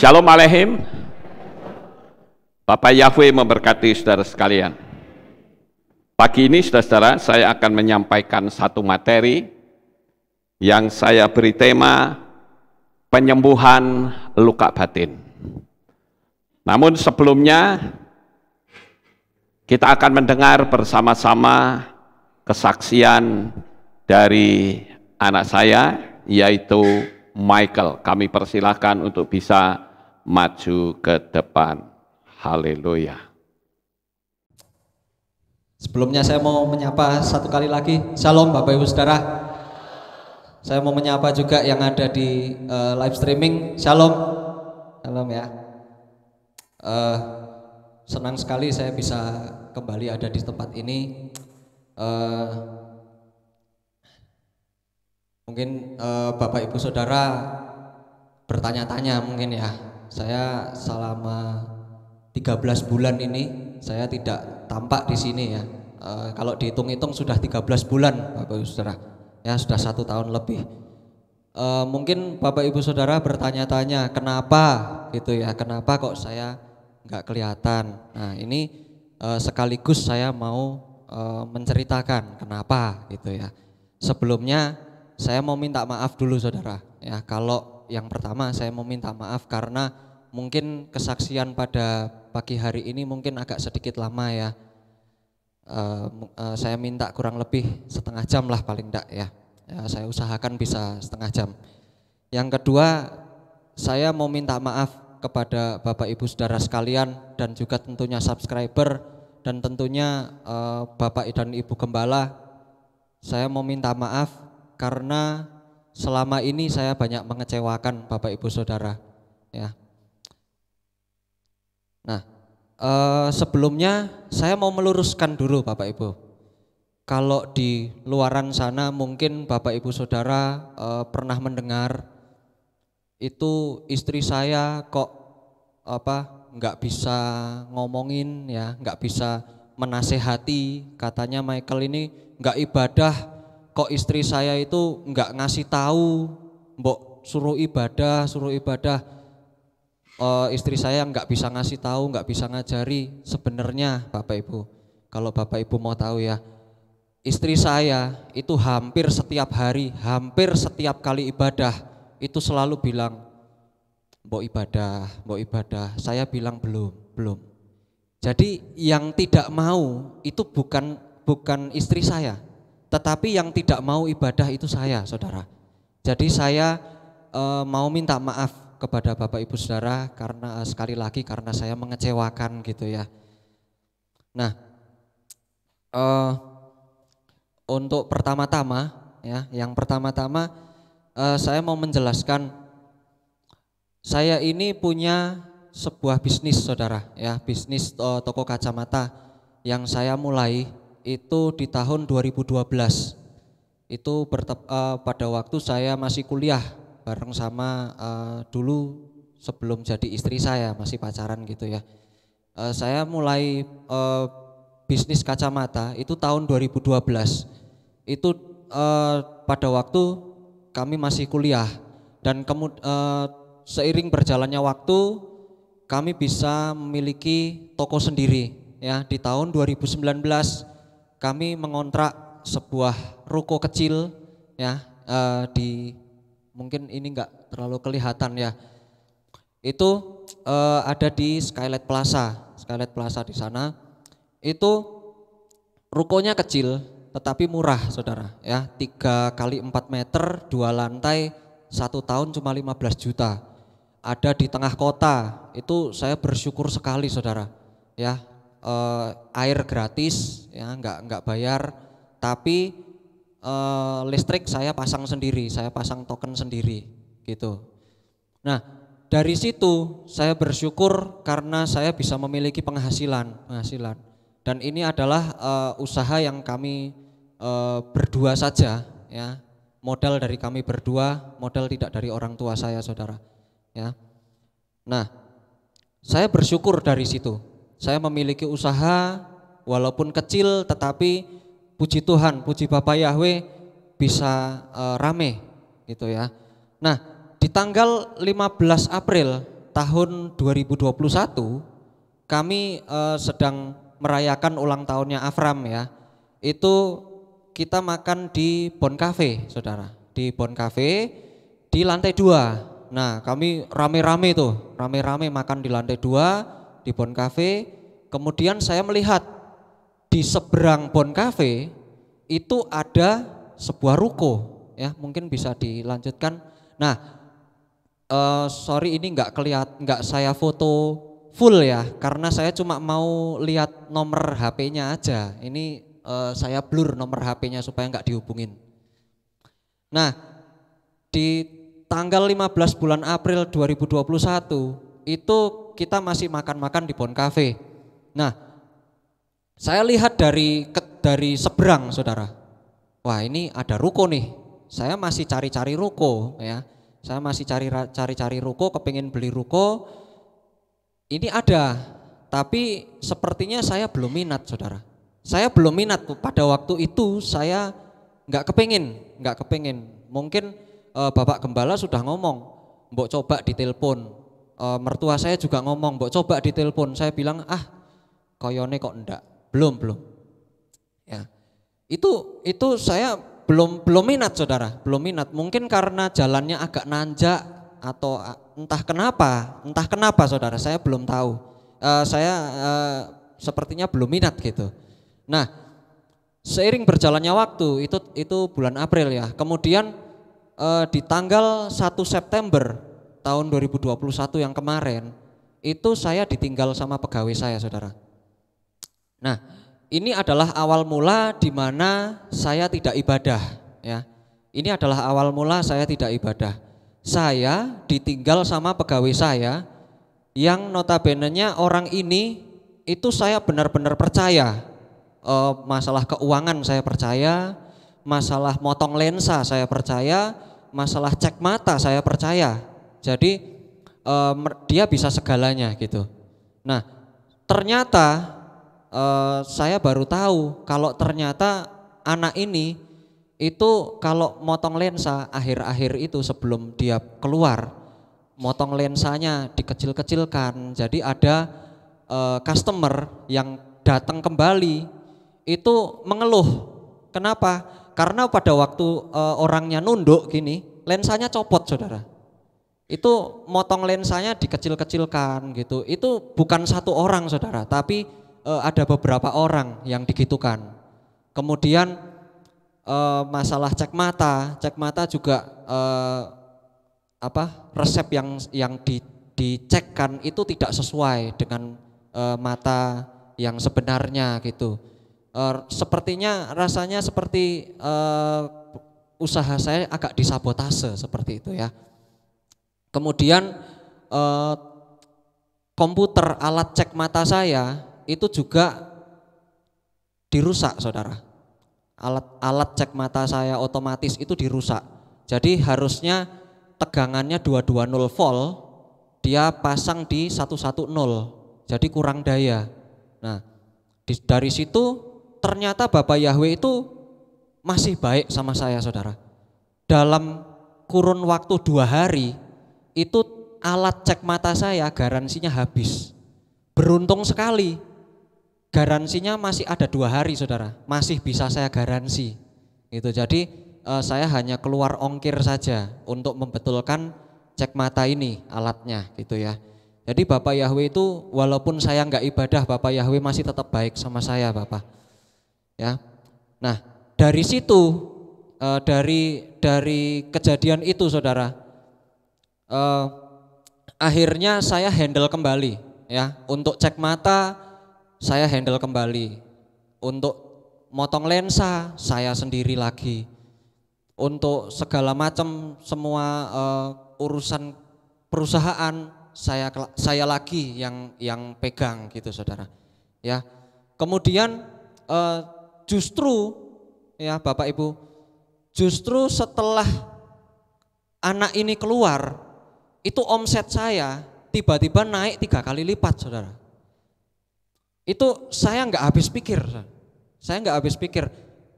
Shalom Aleihim. Bapak Yahweh memberkati saudara sekalian. Pagi ini saudara-saudara saya akan menyampaikan satu materi yang saya beri tema penyembuhan luka batin. Namun sebelumnya kita akan mendengar bersama-sama kesaksian dari anak saya yaitu Michael. Kami persilahkan untuk bisa maju ke depan. Haleluya. Sebelumnya saya mau menyapa satu kali lagi. Shalom Bapak Ibu Saudara. Saya mau menyapa juga yang ada di uh, live streaming. Shalom. Shalom ya. Uh, senang sekali saya bisa kembali ada di tempat ini. Uh, mungkin uh, Bapak Ibu Saudara bertanya-tanya mungkin ya saya selama 13 bulan ini saya tidak tampak di sini ya. E, kalau dihitung-hitung sudah 13 bulan Bapak Ibu Saudara. Ya sudah satu tahun lebih. E, mungkin Bapak Ibu Saudara bertanya-tanya kenapa gitu ya, kenapa kok saya nggak kelihatan. Nah ini e, sekaligus saya mau e, menceritakan kenapa gitu ya. Sebelumnya saya mau minta maaf dulu Saudara ya kalau yang pertama saya mau minta maaf karena mungkin kesaksian pada pagi hari ini mungkin agak sedikit lama ya. Uh, uh, saya minta kurang lebih setengah jam lah paling tidak ya. ya. Saya usahakan bisa setengah jam. Yang kedua, saya mau minta maaf kepada Bapak Ibu Saudara sekalian dan juga tentunya subscriber dan tentunya uh, Bapak dan Ibu Gembala. Saya mau minta maaf karena selama ini saya banyak mengecewakan Bapak Ibu Saudara. Ya. Nah, eh, sebelumnya saya mau meluruskan dulu Bapak Ibu. Kalau di luaran sana mungkin Bapak Ibu Saudara eh, pernah mendengar itu istri saya kok apa nggak bisa ngomongin ya nggak bisa menasehati katanya Michael ini nggak ibadah kok istri saya itu nggak ngasih tahu mbok suruh ibadah suruh ibadah uh, istri saya nggak bisa ngasih tahu nggak bisa ngajari sebenarnya bapak ibu kalau bapak ibu mau tahu ya istri saya itu hampir setiap hari hampir setiap kali ibadah itu selalu bilang mbok ibadah mbok ibadah saya bilang belum belum jadi yang tidak mau itu bukan bukan istri saya tetapi yang tidak mau ibadah itu saya, saudara. Jadi saya e, mau minta maaf kepada Bapak Ibu Saudara karena eh, sekali lagi karena saya mengecewakan gitu ya. Nah, e, untuk pertama-tama ya, yang pertama-tama e, saya mau menjelaskan saya ini punya sebuah bisnis saudara ya bisnis toko kacamata yang saya mulai itu di tahun 2012. Itu bertep, uh, pada waktu saya masih kuliah bareng sama uh, dulu sebelum jadi istri saya masih pacaran gitu ya. Uh, saya mulai uh, bisnis kacamata itu tahun 2012. Itu uh, pada waktu kami masih kuliah dan kemud, uh, seiring berjalannya waktu kami bisa memiliki toko sendiri ya di tahun 2019 kami mengontrak sebuah ruko kecil ya uh, di mungkin ini enggak terlalu kelihatan ya. Itu eh, ada di Skylight Plaza, Skylight Plaza di sana. Itu rukonya kecil tetapi murah saudara ya tiga kali empat meter dua lantai satu tahun cuma 15 juta ada di tengah kota itu saya bersyukur sekali saudara ya uh, air gratis ya nggak nggak bayar tapi uh, listrik saya pasang sendiri saya pasang token sendiri gitu nah dari situ saya bersyukur karena saya bisa memiliki penghasilan penghasilan dan ini adalah uh, usaha yang kami uh, berdua saja ya modal dari kami berdua modal tidak dari orang tua saya saudara ya nah saya bersyukur dari situ saya memiliki usaha walaupun kecil tetapi puji Tuhan, puji Bapak Yahweh bisa e, rame gitu ya. Nah, di tanggal 15 April tahun 2021 kami e, sedang merayakan ulang tahunnya Afram ya. Itu kita makan di Bon Cafe, Saudara. Di Bon Cafe di lantai dua. Nah, kami rame-rame tuh, rame-rame makan di lantai dua di Bon Cafe, kemudian saya melihat di seberang Bon Cafe itu ada sebuah ruko ya, mungkin bisa dilanjutkan. Nah, uh, sorry ini nggak kelihatan, nggak saya foto full ya, karena saya cuma mau lihat nomor HP-nya aja. Ini uh, saya blur nomor HP-nya supaya nggak dihubungin. Nah, di tanggal 15 bulan April 2021 itu kita masih makan-makan di Bon Cafe. Nah, saya lihat dari dari seberang saudara. Wah ini ada ruko nih. Saya masih cari-cari ruko ya. Saya masih cari cari ruko, kepingin beli ruko. Ini ada, tapi sepertinya saya belum minat saudara. Saya belum minat pada waktu itu saya nggak kepingin, nggak kepingin. Mungkin e, Bapak Gembala sudah ngomong, mbok coba ditelepon e, mertua saya juga ngomong, "Mbok coba ditelepon." Saya bilang, "Ah, koyone kok enggak." Belum, belum. Ya. Itu itu saya belum belum minat Saudara, belum minat. Mungkin karena jalannya agak nanjak atau ah, entah kenapa, entah kenapa Saudara, saya belum tahu. E, saya e, sepertinya belum minat gitu. Nah, seiring berjalannya waktu itu itu bulan April ya. Kemudian di tanggal 1 September tahun 2021 yang kemarin itu saya ditinggal sama pegawai saya saudara. Nah ini adalah awal mula di mana saya tidak ibadah ya. Ini adalah awal mula saya tidak ibadah. Saya ditinggal sama pegawai saya yang notabenenya orang ini itu saya benar-benar percaya e, masalah keuangan saya percaya, masalah motong lensa saya percaya, masalah cek mata saya percaya jadi eh, dia bisa segalanya gitu. Nah, ternyata eh, saya baru tahu kalau ternyata anak ini itu kalau motong lensa akhir-akhir itu sebelum dia keluar, motong lensanya dikecil-kecilkan. Jadi ada eh, customer yang datang kembali itu mengeluh. Kenapa? Karena pada waktu e, orangnya nunduk gini, lensanya copot, saudara itu motong lensanya dikecil-kecilkan gitu. Itu bukan satu orang saudara, tapi e, ada beberapa orang yang digitukan. Kemudian e, masalah cek mata, cek mata juga e, apa resep yang yang di, dicekkan itu tidak sesuai dengan e, mata yang sebenarnya gitu. E, sepertinya rasanya seperti e, usaha saya agak disabotase seperti itu ya. Kemudian eh, komputer alat cek mata saya itu juga dirusak, saudara. Alat alat cek mata saya otomatis itu dirusak. Jadi harusnya tegangannya 220 volt, dia pasang di 110. Jadi kurang daya. Nah, di, dari situ ternyata Bapak Yahweh itu masih baik sama saya, saudara. Dalam kurun waktu dua hari, itu alat cek mata saya garansinya habis. Beruntung sekali, garansinya masih ada dua hari saudara, masih bisa saya garansi. Itu Jadi eh, saya hanya keluar ongkir saja untuk membetulkan cek mata ini alatnya gitu ya. Jadi Bapak Yahweh itu walaupun saya nggak ibadah, Bapak Yahweh masih tetap baik sama saya Bapak. Ya, Nah, dari situ eh, dari dari kejadian itu saudara, uh, akhirnya saya handle kembali ya untuk cek mata saya handle kembali untuk motong lensa saya sendiri lagi untuk segala macam semua uh, urusan perusahaan saya saya lagi yang yang pegang gitu saudara ya kemudian uh, justru ya bapak ibu justru setelah anak ini keluar itu omset saya tiba-tiba naik tiga kali lipat saudara. Itu saya nggak habis pikir, saya nggak habis pikir.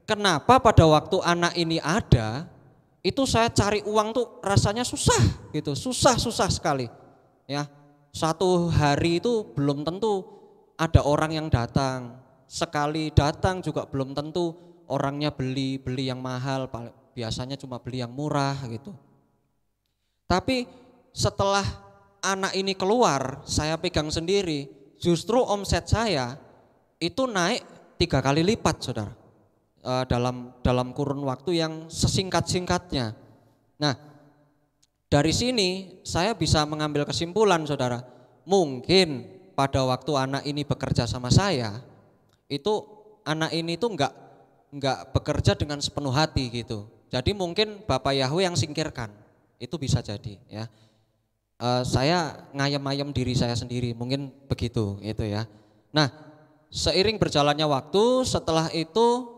Kenapa pada waktu anak ini ada, itu saya cari uang tuh rasanya susah gitu, susah-susah sekali. Ya, satu hari itu belum tentu ada orang yang datang. Sekali datang juga belum tentu orangnya beli beli yang mahal, biasanya cuma beli yang murah gitu. Tapi setelah anak ini keluar, saya pegang sendiri, justru omset saya itu naik tiga kali lipat, saudara, eh, dalam dalam kurun waktu yang sesingkat-singkatnya. Nah, dari sini saya bisa mengambil kesimpulan, saudara, mungkin pada waktu anak ini bekerja sama saya, itu anak ini tuh nggak nggak bekerja dengan sepenuh hati gitu. Jadi mungkin Bapak Yahweh yang singkirkan, itu bisa jadi ya. Eh, saya ngayem-ayem diri saya sendiri, mungkin begitu itu ya. Nah, seiring berjalannya waktu setelah itu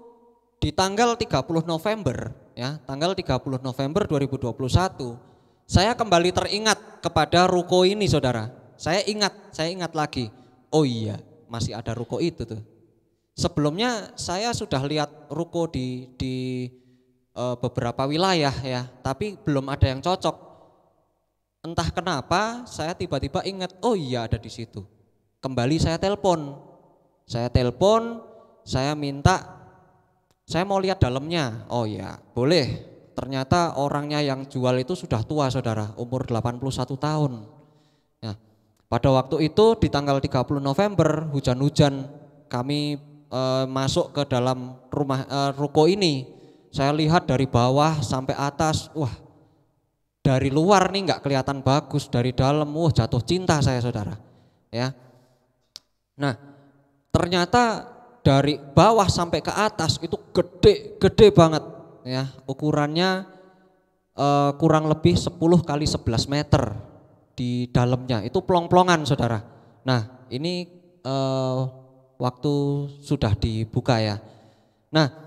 di tanggal 30 November ya, tanggal 30 November 2021 saya kembali teringat kepada ruko ini Saudara. Saya ingat, saya ingat lagi. Oh iya, masih ada ruko itu tuh. Sebelumnya saya sudah lihat ruko di di eh, beberapa wilayah ya, tapi belum ada yang cocok Entah kenapa saya tiba-tiba ingat, oh iya ada di situ. Kembali saya telepon. Saya telepon, saya minta saya mau lihat dalamnya. Oh iya, boleh. Ternyata orangnya yang jual itu sudah tua, Saudara, umur 81 tahun. Nah, pada waktu itu di tanggal 30 November hujan-hujan kami e, masuk ke dalam rumah e, ruko ini. Saya lihat dari bawah sampai atas, wah dari luar nih nggak kelihatan bagus, dari dalam wah jatuh cinta saya saudara. Ya. Nah, ternyata dari bawah sampai ke atas itu gede, gede banget ya. Ukurannya uh, kurang lebih 10 kali 11 meter di dalamnya. Itu plong-plongan saudara. Nah, ini uh, waktu sudah dibuka ya. Nah,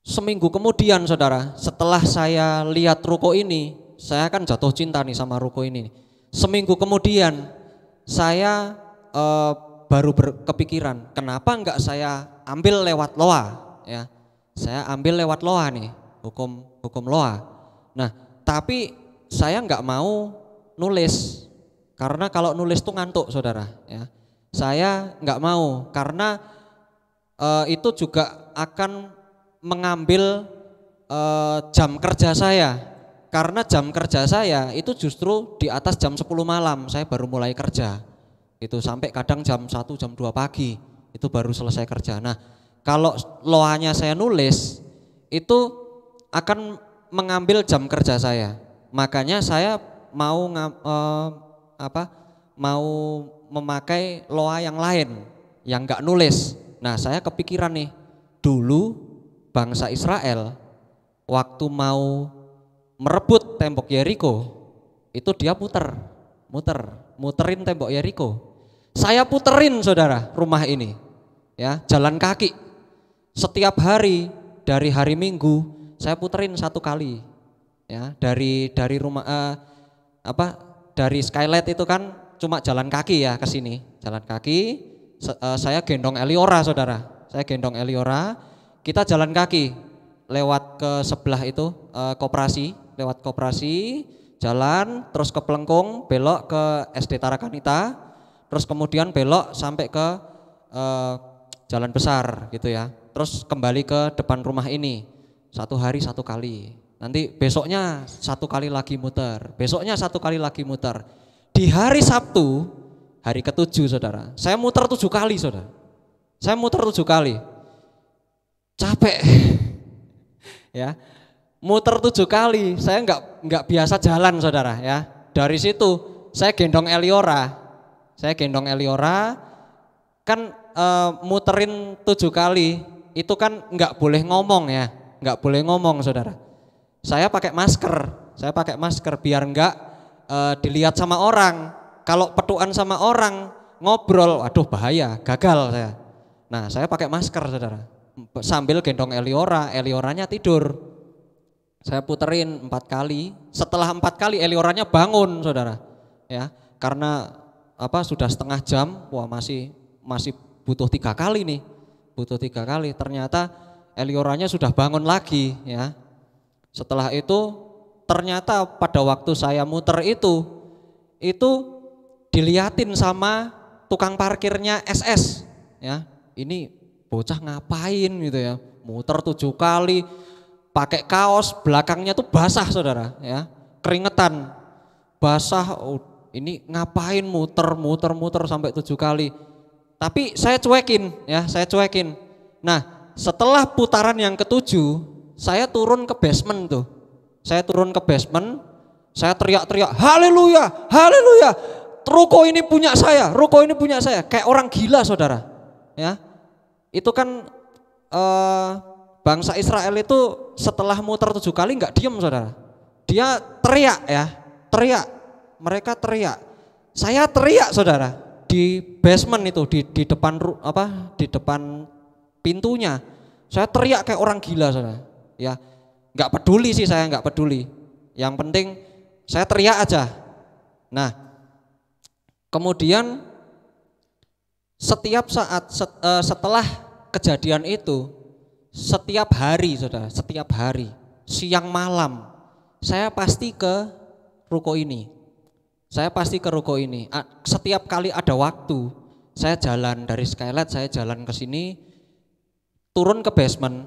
Seminggu kemudian saudara, setelah saya lihat ruko ini, saya akan jatuh cinta nih sama ruko ini. Seminggu kemudian saya e, baru berkepikiran, kenapa enggak saya ambil lewat loa ya. Saya ambil lewat loa nih, hukum hukum loa. Nah, tapi saya enggak mau nulis karena kalau nulis tuh ngantuk saudara ya. Saya enggak mau karena e, itu juga akan mengambil e, jam kerja saya karena jam kerja saya itu justru di atas jam 10 malam saya baru mulai kerja itu sampai kadang jam 1 jam 2 pagi itu baru selesai kerja nah kalau loanya saya nulis itu akan mengambil jam kerja saya makanya saya mau eh, apa mau memakai loa yang lain yang nggak nulis nah saya kepikiran nih dulu bangsa Israel waktu mau merebut tembok Yeriko itu dia puter, muter, muterin tembok Yeriko. Saya puterin saudara rumah ini, ya jalan kaki. Setiap hari dari hari Minggu saya puterin satu kali, ya dari dari rumah eh, apa dari skylight itu kan cuma jalan kaki ya ke sini, jalan kaki. Eh, saya gendong Eliora saudara, saya gendong Eliora kita jalan kaki lewat ke sebelah itu e, koperasi, lewat koperasi, jalan terus ke Pelengkung, belok ke SD Tarakanita, terus kemudian belok sampai ke e, jalan besar gitu ya. Terus kembali ke depan rumah ini. Satu hari satu kali. Nanti besoknya satu kali lagi muter, besoknya satu kali lagi muter. Di hari Sabtu, hari ketujuh saudara, saya muter tujuh kali saudara. Saya muter tujuh kali capek. ya. Muter tujuh kali, saya nggak nggak biasa jalan saudara ya. Dari situ saya gendong Eliora, saya gendong Eliora, kan e, muterin tujuh kali, itu kan nggak boleh ngomong ya, nggak boleh ngomong saudara. Saya pakai masker, saya pakai masker biar nggak e, dilihat sama orang. Kalau petuan sama orang ngobrol, aduh bahaya, gagal saya. Nah saya pakai masker saudara, sambil gendong Eliora, Elioranya tidur. Saya puterin empat kali. Setelah empat kali Elioranya bangun, saudara. Ya, karena apa sudah setengah jam, wah masih masih butuh tiga kali nih, butuh tiga kali. Ternyata Elioranya sudah bangun lagi, ya. Setelah itu ternyata pada waktu saya muter itu, itu diliatin sama tukang parkirnya SS, ya. Ini bocah ngapain gitu ya. Muter tujuh kali, pakai kaos, belakangnya tuh basah saudara ya. Keringetan, basah, oh, ini ngapain muter, muter, muter sampai tujuh kali. Tapi saya cuekin ya, saya cuekin. Nah setelah putaran yang ketujuh, saya turun ke basement tuh. Saya turun ke basement, saya teriak-teriak, haleluya, haleluya, ruko ini punya saya, ruko ini punya saya. Kayak orang gila saudara. Ya, itu kan eh, bangsa Israel itu setelah muter tujuh kali nggak diem saudara. Dia teriak ya, teriak. Mereka teriak. Saya teriak saudara di basement itu di di depan apa di depan pintunya. Saya teriak kayak orang gila saudara. Ya nggak peduli sih saya nggak peduli. Yang penting saya teriak aja. Nah kemudian setiap saat eh, setelah kejadian itu, setiap hari saudara, setiap hari, siang malam, saya pasti ke ruko ini. Saya pasti ke ruko ini. Setiap kali ada waktu, saya jalan dari Skylight, saya jalan ke sini, turun ke basement,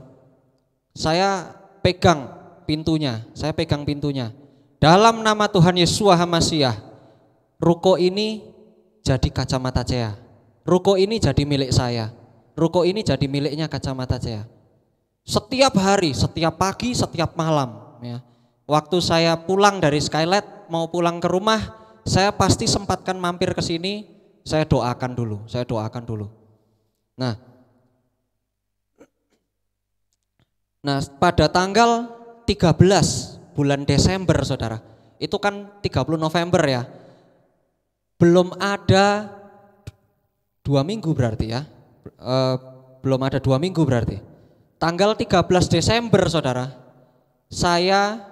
saya pegang pintunya, saya pegang pintunya. Dalam nama Tuhan Yesus Hamasiah, ruko ini jadi kacamata cea ruko ini jadi milik saya, ruko ini jadi miliknya kacamata saya. Setiap hari, setiap pagi, setiap malam, ya. Waktu saya pulang dari Skylight mau pulang ke rumah, saya pasti sempatkan mampir ke sini, saya doakan dulu, saya doakan dulu. Nah, nah pada tanggal 13 bulan Desember saudara, itu kan 30 November ya, belum ada Dua minggu berarti ya. E, belum ada dua minggu berarti. Tanggal 13 Desember saudara, saya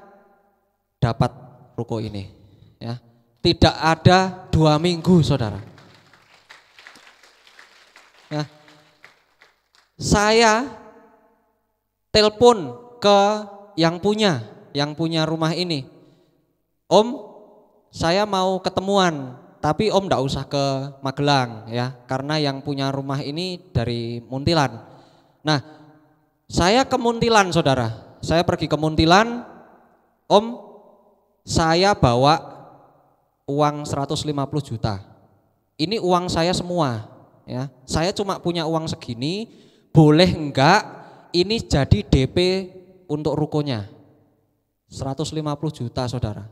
dapat ruko ini. Ya, tidak ada dua minggu saudara. Ya. Saya telepon ke yang punya, yang punya rumah ini. Om, saya mau ketemuan tapi Om tidak usah ke Magelang ya, karena yang punya rumah ini dari Muntilan. Nah, saya ke Muntilan saudara, saya pergi ke Muntilan, Om saya bawa uang 150 juta. Ini uang saya semua ya. Saya cuma punya uang segini, boleh enggak ini jadi DP untuk rukonya. 150 juta saudara.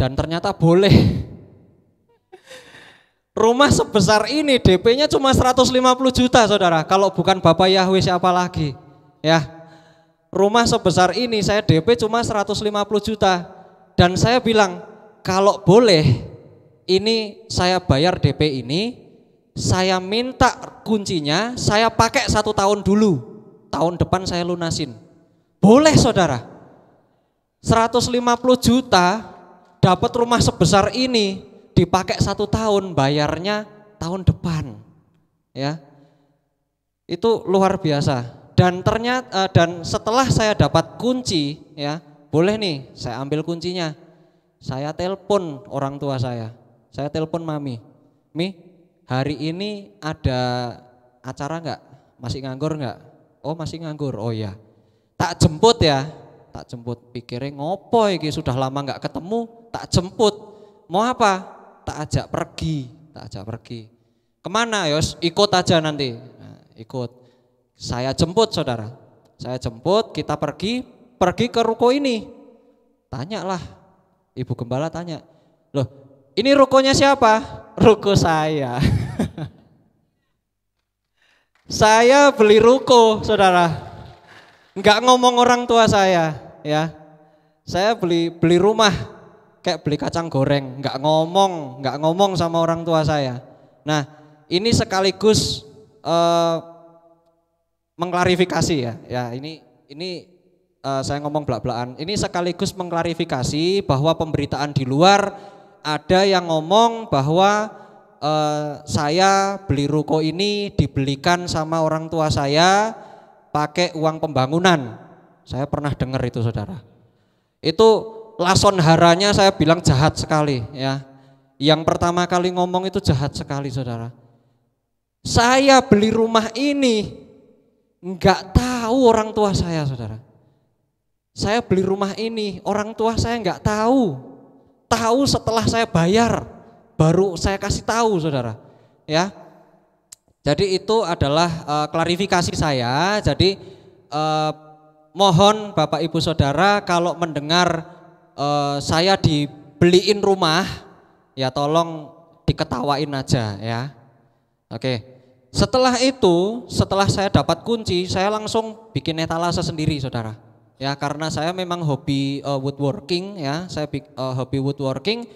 Dan ternyata boleh Rumah sebesar ini DP-nya cuma 150 juta saudara. Kalau bukan Bapak Yahweh siapa lagi? Ya, rumah sebesar ini saya DP cuma 150 juta. Dan saya bilang kalau boleh ini saya bayar DP ini, saya minta kuncinya, saya pakai satu tahun dulu. Tahun depan saya lunasin. Boleh saudara. 150 juta dapat rumah sebesar ini dipakai satu tahun bayarnya tahun depan ya itu luar biasa dan ternyata eh, dan setelah saya dapat kunci ya boleh nih saya ambil kuncinya saya telepon orang tua saya saya telepon mami mi hari ini ada acara nggak masih nganggur nggak oh masih nganggur oh ya tak jemput ya tak jemput pikirnya ngopo iki sudah lama nggak ketemu tak jemput mau apa tak ajak pergi, tak ajak pergi. Kemana Yos? Ikut aja nanti. Nah, ikut. Saya jemput saudara. Saya jemput, kita pergi, pergi ke ruko ini. Tanyalah, ibu gembala tanya, loh ini rukonya siapa? Ruko saya. saya beli ruko, saudara. Enggak ngomong orang tua saya, ya. Saya beli beli rumah kayak beli kacang goreng, nggak ngomong, nggak ngomong sama orang tua saya. Nah, ini sekaligus uh, mengklarifikasi ya. Ya, ini ini uh, saya ngomong belak-belakan. Ini sekaligus mengklarifikasi bahwa pemberitaan di luar ada yang ngomong bahwa uh, saya beli ruko ini dibelikan sama orang tua saya pakai uang pembangunan. Saya pernah dengar itu saudara. Itu lason haranya saya bilang jahat sekali ya. Yang pertama kali ngomong itu jahat sekali saudara. Saya beli rumah ini nggak tahu orang tua saya saudara. Saya beli rumah ini orang tua saya nggak tahu. Tahu setelah saya bayar baru saya kasih tahu saudara. Ya. Jadi itu adalah uh, klarifikasi saya. Jadi uh, mohon Bapak Ibu Saudara kalau mendengar uh, saya dibeliin rumah, ya tolong diketawain aja ya. Oke. Setelah itu, setelah saya dapat kunci, saya langsung bikin etalase sendiri, Saudara. Ya, karena saya memang hobi uh, woodworking ya, saya uh, hobi woodworking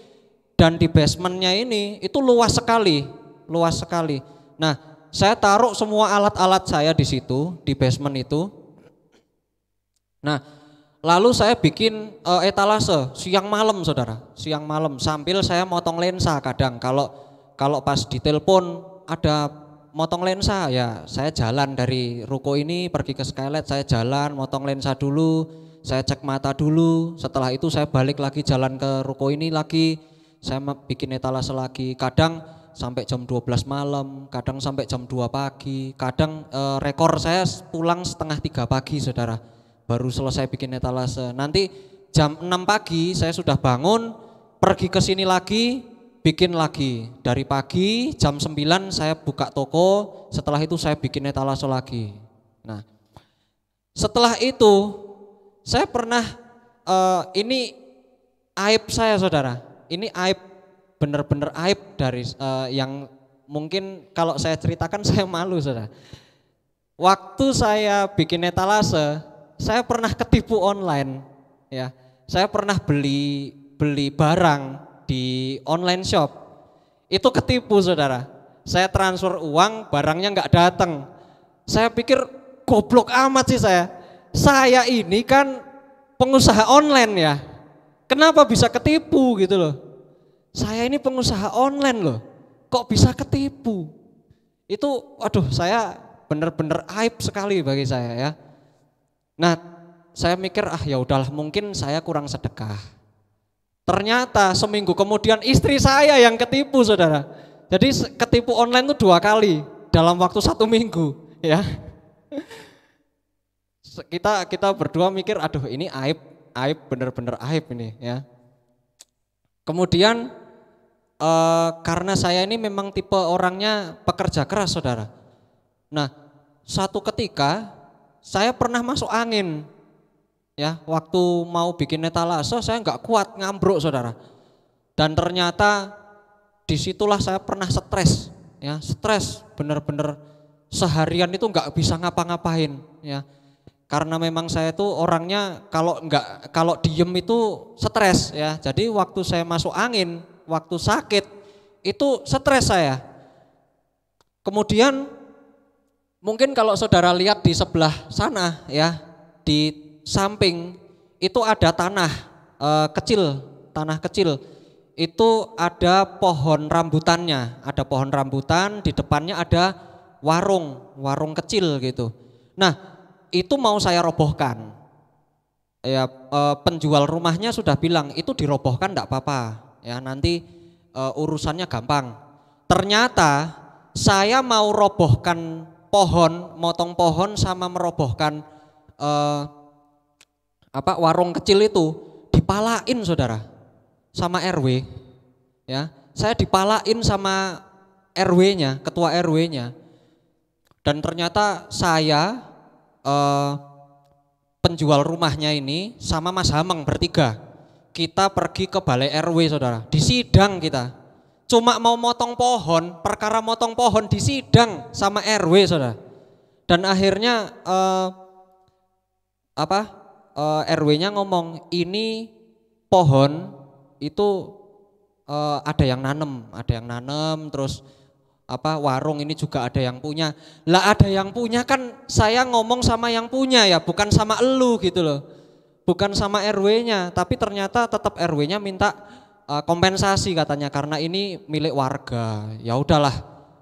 dan di basementnya ini itu luas sekali, luas sekali. Nah, saya taruh semua alat-alat saya di situ, di basement itu. Nah, Lalu saya bikin uh, etalase siang malam saudara, siang malam sambil saya motong lensa kadang kalau kalau pas ditelepon ada motong lensa ya saya jalan dari ruko ini pergi ke skylight saya jalan motong lensa dulu saya cek mata dulu setelah itu saya balik lagi jalan ke ruko ini lagi saya bikin etalase lagi kadang sampai jam 12 malam kadang sampai jam 2 pagi kadang uh, rekor saya pulang setengah tiga pagi saudara baru selesai bikin etalase. Nanti jam 6 pagi saya sudah bangun, pergi ke sini lagi, bikin lagi. Dari pagi jam 9 saya buka toko, setelah itu saya bikin etalase lagi. Nah, setelah itu saya pernah uh, ini aib saya saudara. Ini aib benar-benar aib dari uh, yang mungkin kalau saya ceritakan saya malu saudara. Waktu saya bikin etalase, saya pernah ketipu online ya. Saya pernah beli beli barang di online shop. Itu ketipu Saudara. Saya transfer uang, barangnya nggak datang. Saya pikir goblok amat sih saya. Saya ini kan pengusaha online ya. Kenapa bisa ketipu gitu loh. Saya ini pengusaha online loh. Kok bisa ketipu? Itu aduh saya benar-benar aib sekali bagi saya ya Nah, saya mikir ah ya udahlah mungkin saya kurang sedekah. Ternyata seminggu kemudian istri saya yang ketipu saudara. Jadi ketipu online itu dua kali dalam waktu satu minggu ya. Kita kita berdua mikir aduh ini aib aib bener-bener aib ini ya. Kemudian eh, karena saya ini memang tipe orangnya pekerja keras saudara. Nah satu ketika saya pernah masuk angin. Ya, waktu mau bikin etalase saya nggak kuat ngambruk saudara. Dan ternyata disitulah saya pernah stres. Ya, stres bener-bener seharian itu nggak bisa ngapa-ngapain. Ya, karena memang saya itu orangnya kalau nggak kalau diem itu stres ya. Jadi waktu saya masuk angin, waktu sakit itu stres saya. Kemudian Mungkin kalau saudara lihat di sebelah sana ya, di samping itu ada tanah e, kecil, tanah kecil. Itu ada pohon rambutannya, ada pohon rambutan, di depannya ada warung, warung kecil gitu. Nah, itu mau saya robohkan. Ya, e, penjual rumahnya sudah bilang itu dirobohkan enggak apa-apa. Ya, nanti e, urusannya gampang. Ternyata saya mau robohkan pohon, motong pohon sama merobohkan eh, apa warung kecil itu dipalain saudara sama RW ya saya dipalain sama RW-nya ketua RW-nya dan ternyata saya eh, penjual rumahnya ini sama Mas Hameng bertiga kita pergi ke balai RW saudara di sidang kita Cuma mau motong pohon, perkara motong pohon di sidang sama RW saudara. Dan akhirnya eh, apa eh, RW-nya ngomong ini pohon itu eh, ada yang nanem, ada yang nanem, terus apa warung ini juga ada yang punya. Lah ada yang punya kan saya ngomong sama yang punya ya, bukan sama elu gitu loh. Bukan sama RW-nya, tapi ternyata tetap RW-nya minta Eh, kompensasi katanya karena ini milik warga. Ya udahlah,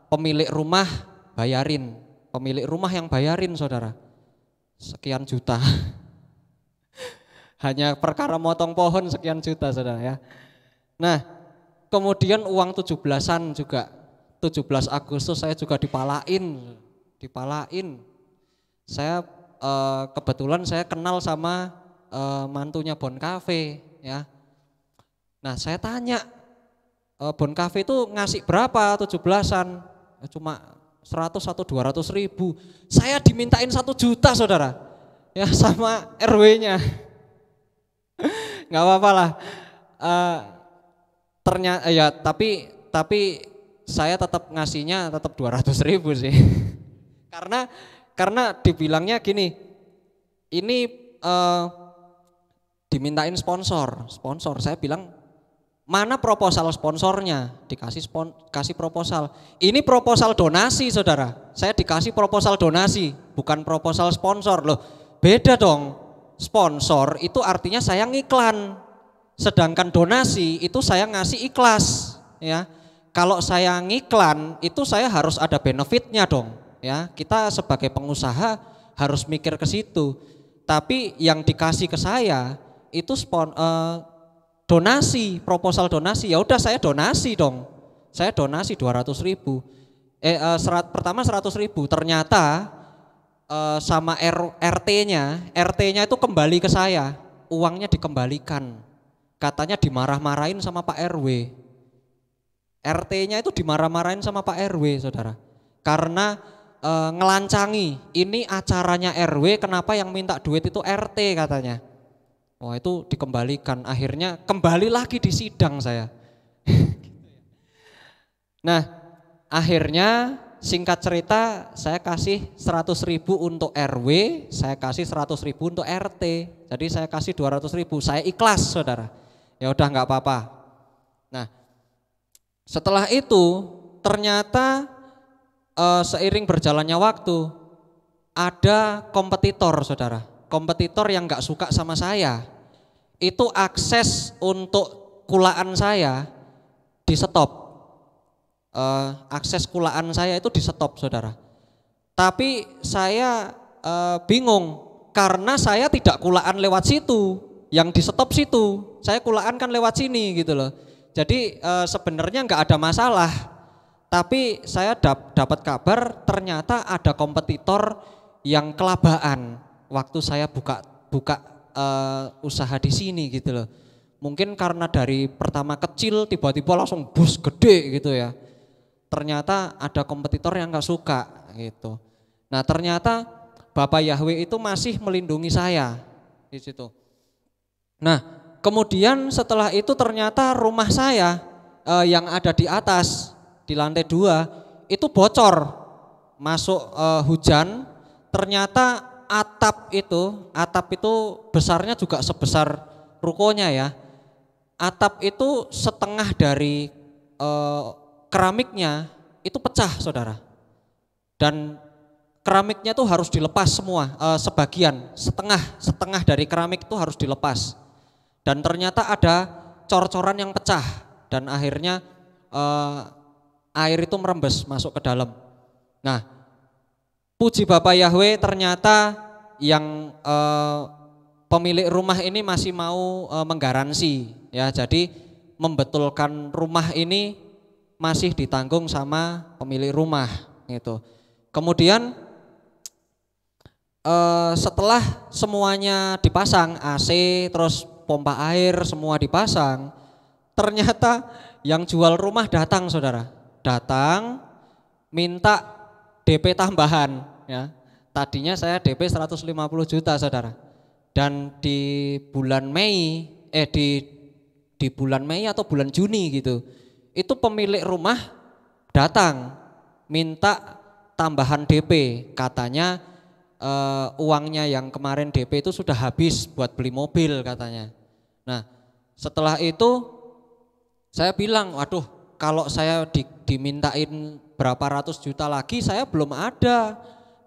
pemilik rumah bayarin, pemilik rumah yang bayarin saudara. Sekian juta. Hanya perkara motong pohon sekian juta saudara ya. Nah, kemudian uang 17-an juga. 17 Agustus saya juga dipalain, dipalain. Saya eh, kebetulan saya kenal sama eh, mantunya Bon Cafe ya Nah saya tanya, e, Bon Cafe itu ngasih berapa 17-an? Eh, cuma 100 atau 200 ribu. Saya dimintain satu juta saudara. Ya sama RW-nya. Nggak apa-apa lah. E, eh, ternyata ya tapi tapi saya tetap ngasihnya tetap 200 ribu sih. karena karena dibilangnya gini, ini uh, dimintain sponsor, sponsor. Saya bilang Mana proposal sponsornya? Dikasih spon, kasih proposal. Ini proposal donasi, Saudara. Saya dikasih proposal donasi, bukan proposal sponsor. Loh, beda dong. Sponsor itu artinya saya ngiklan. Sedangkan donasi itu saya ngasih ikhlas, ya. Kalau saya ngiklan itu saya harus ada benefitnya dong, ya. Kita sebagai pengusaha harus mikir ke situ. Tapi yang dikasih ke saya itu spon, eh, donasi, proposal donasi, ya udah saya donasi dong. Saya donasi 200 ribu. Eh, eh serat, pertama 100 ribu, ternyata eh, sama RT-nya, RT-nya itu kembali ke saya, uangnya dikembalikan. Katanya dimarah-marahin sama Pak RW. RT-nya itu dimarah-marahin sama Pak RW, saudara. Karena uh, ngelancangi, ini acaranya RW, kenapa yang minta duit itu RT katanya Oh itu dikembalikan, akhirnya kembali lagi di sidang saya. nah akhirnya singkat cerita saya kasih 100 ribu untuk RW, saya kasih 100 ribu untuk RT. Jadi saya kasih 200 ribu, saya ikhlas saudara. Ya udah nggak apa-apa. Nah setelah itu ternyata uh, seiring berjalannya waktu ada kompetitor saudara. Kompetitor yang nggak suka sama saya itu akses untuk kulaan saya di stop. Uh, akses kulaan saya itu di stop, saudara. Tapi saya uh, bingung karena saya tidak kulaan lewat situ, yang di stop situ. Saya kulaan kan lewat sini gitu loh. Jadi uh, sebenarnya nggak ada masalah. Tapi saya dap dapat kabar ternyata ada kompetitor yang kelabaan waktu saya buka buka uh, usaha di sini gitu loh. Mungkin karena dari pertama kecil tiba-tiba langsung bus gede gitu ya. Ternyata ada kompetitor yang nggak suka gitu. Nah ternyata Bapak Yahweh itu masih melindungi saya di situ. Nah kemudian setelah itu ternyata rumah saya uh, yang ada di atas di lantai dua itu bocor masuk uh, hujan. Ternyata atap itu, atap itu besarnya juga sebesar rukonya ya. Atap itu setengah dari e, keramiknya itu pecah, saudara. Dan keramiknya itu harus dilepas semua, e, sebagian, setengah, setengah dari keramik itu harus dilepas. Dan ternyata ada cor-coran yang pecah dan akhirnya e, air itu merembes masuk ke dalam. Nah, puji Bapak Yahweh ternyata yang uh, pemilik rumah ini masih mau uh, menggaransi ya. Jadi membetulkan rumah ini masih ditanggung sama pemilik rumah gitu. Kemudian eh, setelah semuanya dipasang AC terus pompa air semua dipasang, ternyata yang jual rumah datang saudara, datang minta DP tambahan ya. Tadinya saya DP 150 juta, Saudara. Dan di bulan Mei eh di di bulan Mei atau bulan Juni gitu. Itu pemilik rumah datang minta tambahan DP, katanya uh, uangnya yang kemarin DP itu sudah habis buat beli mobil katanya. Nah, setelah itu saya bilang, "Waduh, kalau saya di, dimintain berapa ratus juta lagi saya belum ada."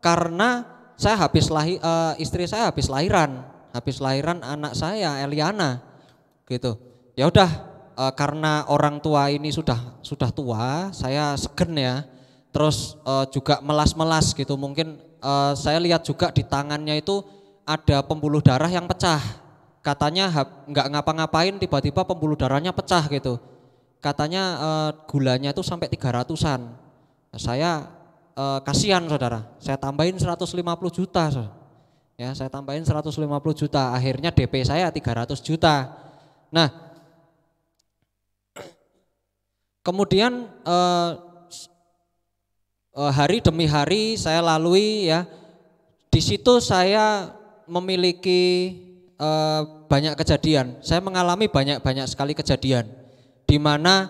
karena saya habis lahir uh, eh, istri saya habis lahiran, habis lahiran anak saya Eliana. Gitu. Ya udah uh, karena orang tua ini sudah sudah tua, saya segen ya. Terus uh, juga melas-melas gitu. Mungkin uh, saya lihat juga di tangannya itu ada pembuluh darah yang pecah. Katanya nggak ngapa-ngapain tiba-tiba pembuluh darahnya pecah gitu. Katanya uh, gulanya itu sampai tiga ratusan. Nah, saya eh, kasihan saudara, saya tambahin 150 juta. Saudara. Ya, saya tambahin 150 juta, akhirnya DP saya 300 juta. Nah, kemudian eh, eh, hari demi hari saya lalui ya. Di situ saya memiliki eh, banyak kejadian. Saya mengalami banyak-banyak sekali kejadian di mana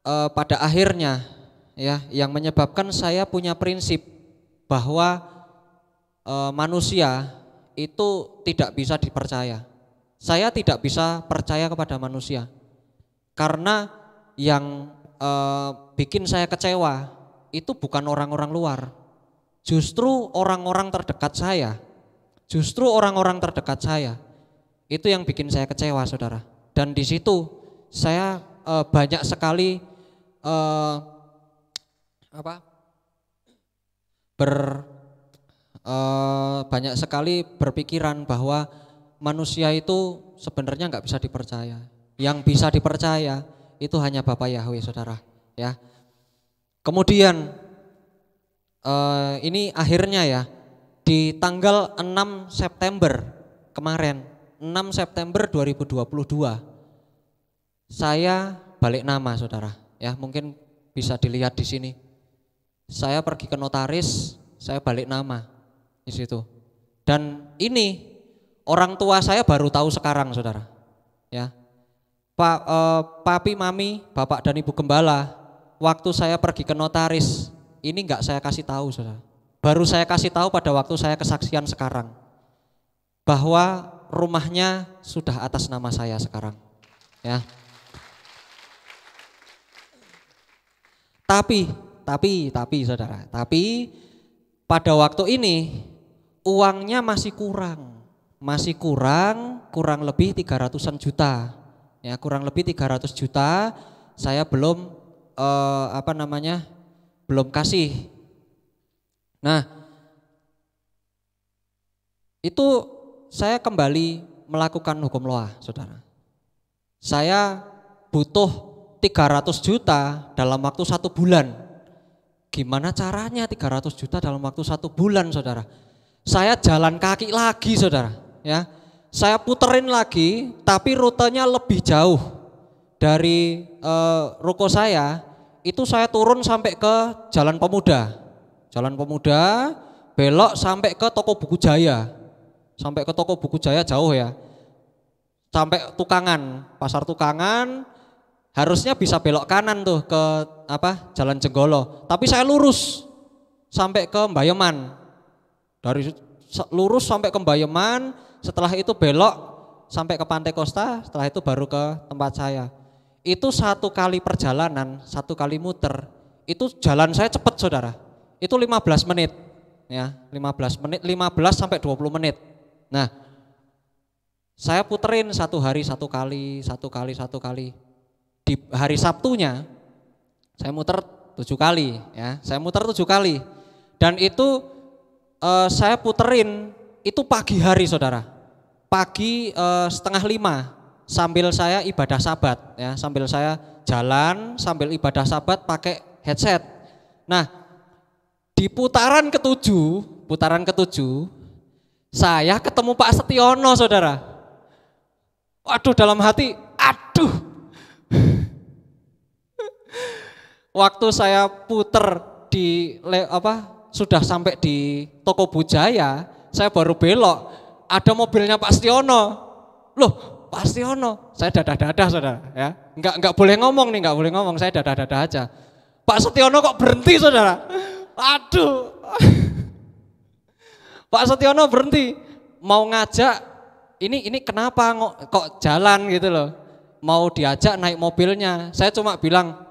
eh, pada akhirnya ya yang menyebabkan saya punya prinsip bahwa e, manusia itu tidak bisa dipercaya. Saya tidak bisa percaya kepada manusia karena yang e, bikin saya kecewa itu bukan orang-orang luar, justru orang-orang terdekat saya, justru orang-orang terdekat saya itu yang bikin saya kecewa, saudara. Dan di situ saya e, banyak sekali E, apa ber uh, banyak sekali berpikiran bahwa manusia itu sebenarnya nggak bisa dipercaya. Yang bisa dipercaya itu hanya Bapak Yahweh, saudara. Ya. Kemudian eh, ini akhirnya ya di tanggal 6 September kemarin, 6 September 2022, saya balik nama, saudara. Ya, mungkin bisa dilihat di sini saya pergi ke notaris, saya balik nama di situ. Dan ini orang tua saya baru tahu sekarang, saudara. Ya, Pak, eh, papi, mami, bapak dan ibu gembala, waktu saya pergi ke notaris, ini nggak saya kasih tahu, saudara. Baru saya kasih tahu pada waktu saya kesaksian sekarang bahwa rumahnya sudah atas nama saya sekarang. Ya. Tapi tapi, tapi saudara, tapi pada waktu ini uangnya masih kurang, masih kurang, kurang lebih 300-an juta. Ya, kurang lebih 300 juta saya belum eh, apa namanya? belum kasih. Nah, itu saya kembali melakukan hukum loa, Saudara. Saya butuh 300 juta dalam waktu satu bulan Gimana caranya 300 juta dalam waktu satu bulan saudara? Saya jalan kaki lagi saudara. ya Saya puterin lagi tapi rutenya lebih jauh. Dari e, ruko saya itu saya turun sampai ke Jalan Pemuda. Jalan Pemuda belok sampai ke toko buku Jaya. Sampai ke toko buku Jaya jauh ya. Sampai tukangan, pasar tukangan, harusnya bisa belok kanan tuh ke apa Jalan Jenggolo, tapi saya lurus sampai ke Bayeman. Dari lurus sampai ke Bayeman. setelah itu belok sampai ke Pantai Costa, setelah itu baru ke tempat saya. Itu satu kali perjalanan, satu kali muter, itu jalan saya cepat saudara. Itu 15 menit, ya 15 menit, 15 sampai 20 menit. Nah, saya puterin satu hari satu kali, satu kali, satu kali di hari Sabtunya saya muter tujuh kali ya saya muter tujuh kali dan itu eh, saya puterin itu pagi hari saudara pagi eh, setengah lima sambil saya ibadah sabat ya sambil saya jalan sambil ibadah sabat pakai headset nah di putaran ketujuh putaran ketujuh saya ketemu Pak Setiono saudara waduh dalam hati waktu saya puter di apa sudah sampai di toko Bujaya, saya baru belok, ada mobilnya Pak Stiono. Loh, Pak Stiono, saya dadah-dadah saudara, ya. Enggak enggak boleh ngomong nih, enggak boleh ngomong, saya dadah-dadah aja. Pak Setiono kok berhenti saudara? Aduh. Pak Setiono berhenti, mau ngajak ini ini kenapa kok jalan gitu loh. Mau diajak naik mobilnya. Saya cuma bilang,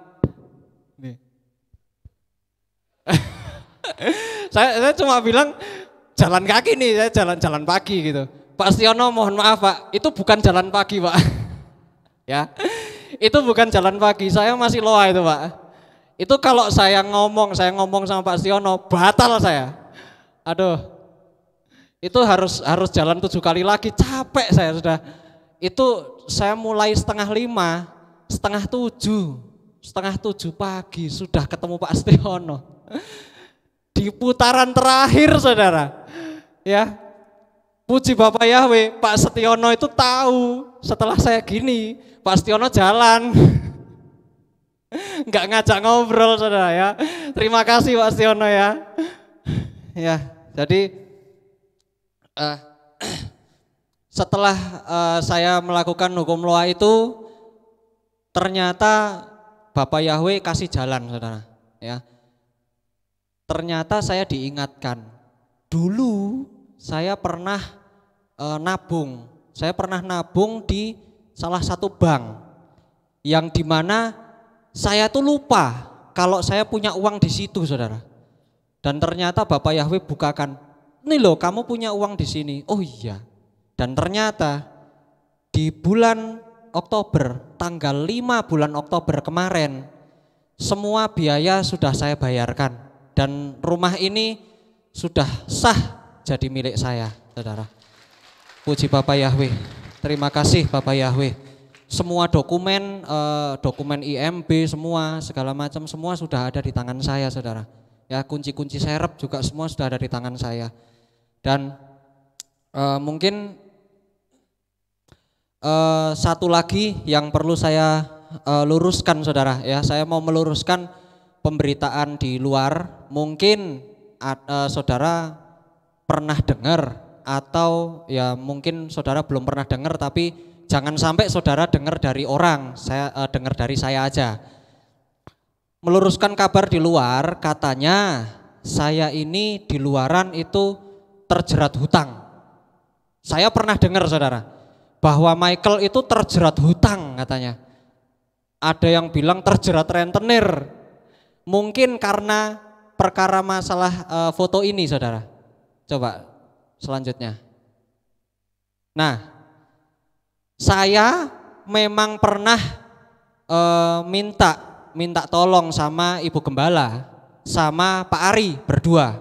saya, saya cuma bilang jalan kaki nih, saya jalan-jalan pagi gitu. Pak Siono mohon maaf Pak, itu bukan jalan pagi Pak. ya, itu bukan jalan pagi, saya masih loa itu Pak. Itu kalau saya ngomong, saya ngomong sama Pak Siono batal saya. Aduh, itu harus harus jalan tujuh kali lagi, capek saya sudah. Itu saya mulai setengah lima, setengah tujuh, setengah tujuh pagi sudah ketemu Pak Siono di putaran terakhir saudara. Ya, puji Bapak Yahweh, Pak Setiono itu tahu setelah saya gini, Pak Setiono jalan. nggak ngajak ngobrol saudara ya. Terima kasih Pak Setiono ya. ya, jadi uh, setelah uh, saya melakukan hukum loa itu ternyata Bapak Yahweh kasih jalan saudara ya ternyata saya diingatkan dulu saya pernah e, nabung saya pernah nabung di salah satu bank yang dimana saya tuh lupa kalau saya punya uang di situ saudara dan ternyata Bapak Yahweh bukakan Ini loh kamu punya uang di sini oh iya dan ternyata di bulan Oktober tanggal 5 bulan Oktober kemarin semua biaya sudah saya bayarkan dan rumah ini sudah sah jadi milik saya, saudara. Puji Bapak Yahweh. Terima kasih Bapak Yahweh. Semua dokumen, eh, dokumen IMB semua, segala macam semua sudah ada di tangan saya, saudara. Ya kunci-kunci serep juga semua sudah ada di tangan saya. Dan eh, mungkin eh, satu lagi yang perlu saya eh, luruskan, saudara. Ya saya mau meluruskan pemberitaan di luar mungkin uh, saudara pernah dengar atau ya mungkin saudara belum pernah dengar tapi jangan sampai saudara dengar dari orang, saya uh, dengar dari saya aja. Meluruskan kabar di luar, katanya saya ini di luaran itu terjerat hutang. Saya pernah dengar saudara bahwa Michael itu terjerat hutang katanya. Ada yang bilang terjerat rentenir. Mungkin karena perkara masalah uh, foto ini saudara. Coba selanjutnya. Nah, saya memang pernah uh, minta minta tolong sama Ibu Gembala sama Pak Ari berdua.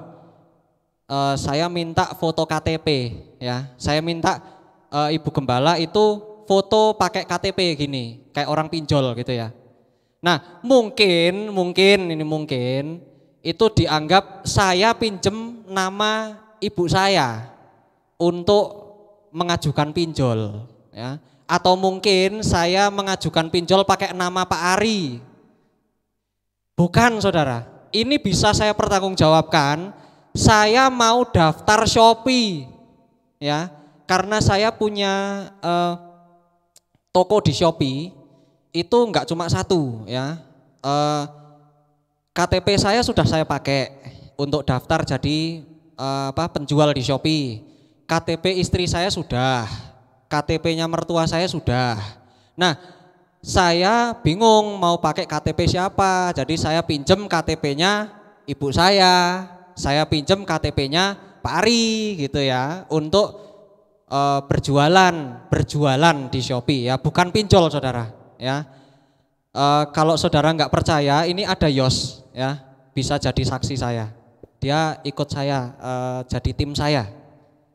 Uh, saya minta foto KTP ya. Saya minta uh, Ibu Gembala itu foto pakai KTP gini, kayak orang pinjol gitu ya. Nah, mungkin mungkin ini mungkin itu dianggap saya pinjem nama ibu saya untuk mengajukan pinjol ya atau mungkin saya mengajukan pinjol pakai nama Pak Ari bukan saudara ini bisa saya pertanggungjawabkan saya mau daftar Shopee ya karena saya punya eh, toko di Shopee itu enggak cuma satu ya eh, KTP saya sudah saya pakai untuk daftar jadi eh, apa penjual di Shopee. KTP istri saya sudah, KTP-nya mertua saya sudah. Nah, saya bingung mau pakai KTP siapa. Jadi saya pinjem KTP-nya ibu saya, saya pinjem KTP-nya Pak Ari gitu ya untuk uh, eh, berjualan, berjualan di Shopee ya, bukan pinjol Saudara, ya uh, kalau saudara nggak percaya, ini ada Yos ya, bisa jadi saksi saya. Dia ikut saya, uh, jadi tim saya.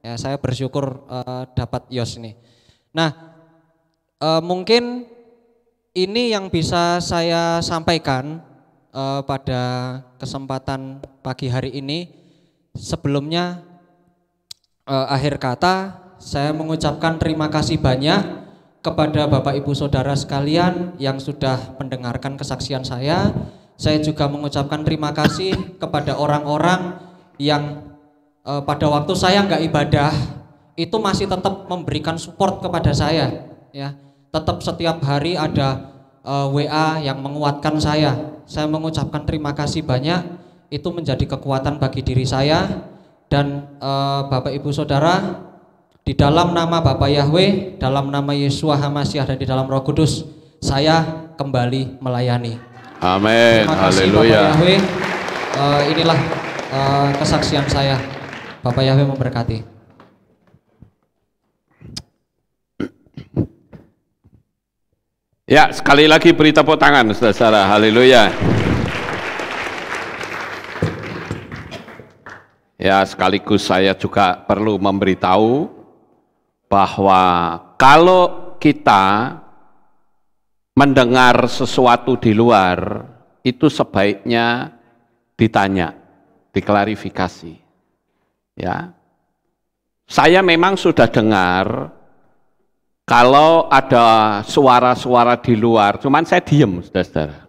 Ya, saya bersyukur uh, dapat Yos ini. Nah, uh, mungkin ini yang bisa saya sampaikan uh, pada kesempatan pagi hari ini. Sebelumnya, uh, akhir kata, saya mengucapkan terima kasih banyak kepada Bapak Ibu Saudara sekalian yang sudah mendengarkan kesaksian saya. Saya juga mengucapkan terima kasih kepada orang-orang yang e, pada waktu saya nggak ibadah itu masih tetap memberikan support kepada saya ya. Tetap setiap hari ada e, eh, WA yang menguatkan saya. Saya mengucapkan terima kasih banyak. Itu menjadi kekuatan bagi diri saya dan e, Bapak Ibu Saudara di dalam nama Bapa Yahweh, dalam nama Yesus Hamasyah dan di dalam Roh Kudus, saya kembali melayani. Amin. Haleluya. Uh, inilah uh, kesaksian saya. Bapak Yahweh memberkati. Ya, sekali lagi beri tepuk tangan, saudara-saudara. Haleluya. Ya, sekaligus saya juga perlu memberitahu bahwa kalau kita mendengar sesuatu di luar itu sebaiknya ditanya, diklarifikasi. Ya. Saya memang sudah dengar kalau ada suara-suara di luar, cuman saya diem, saudara-saudara.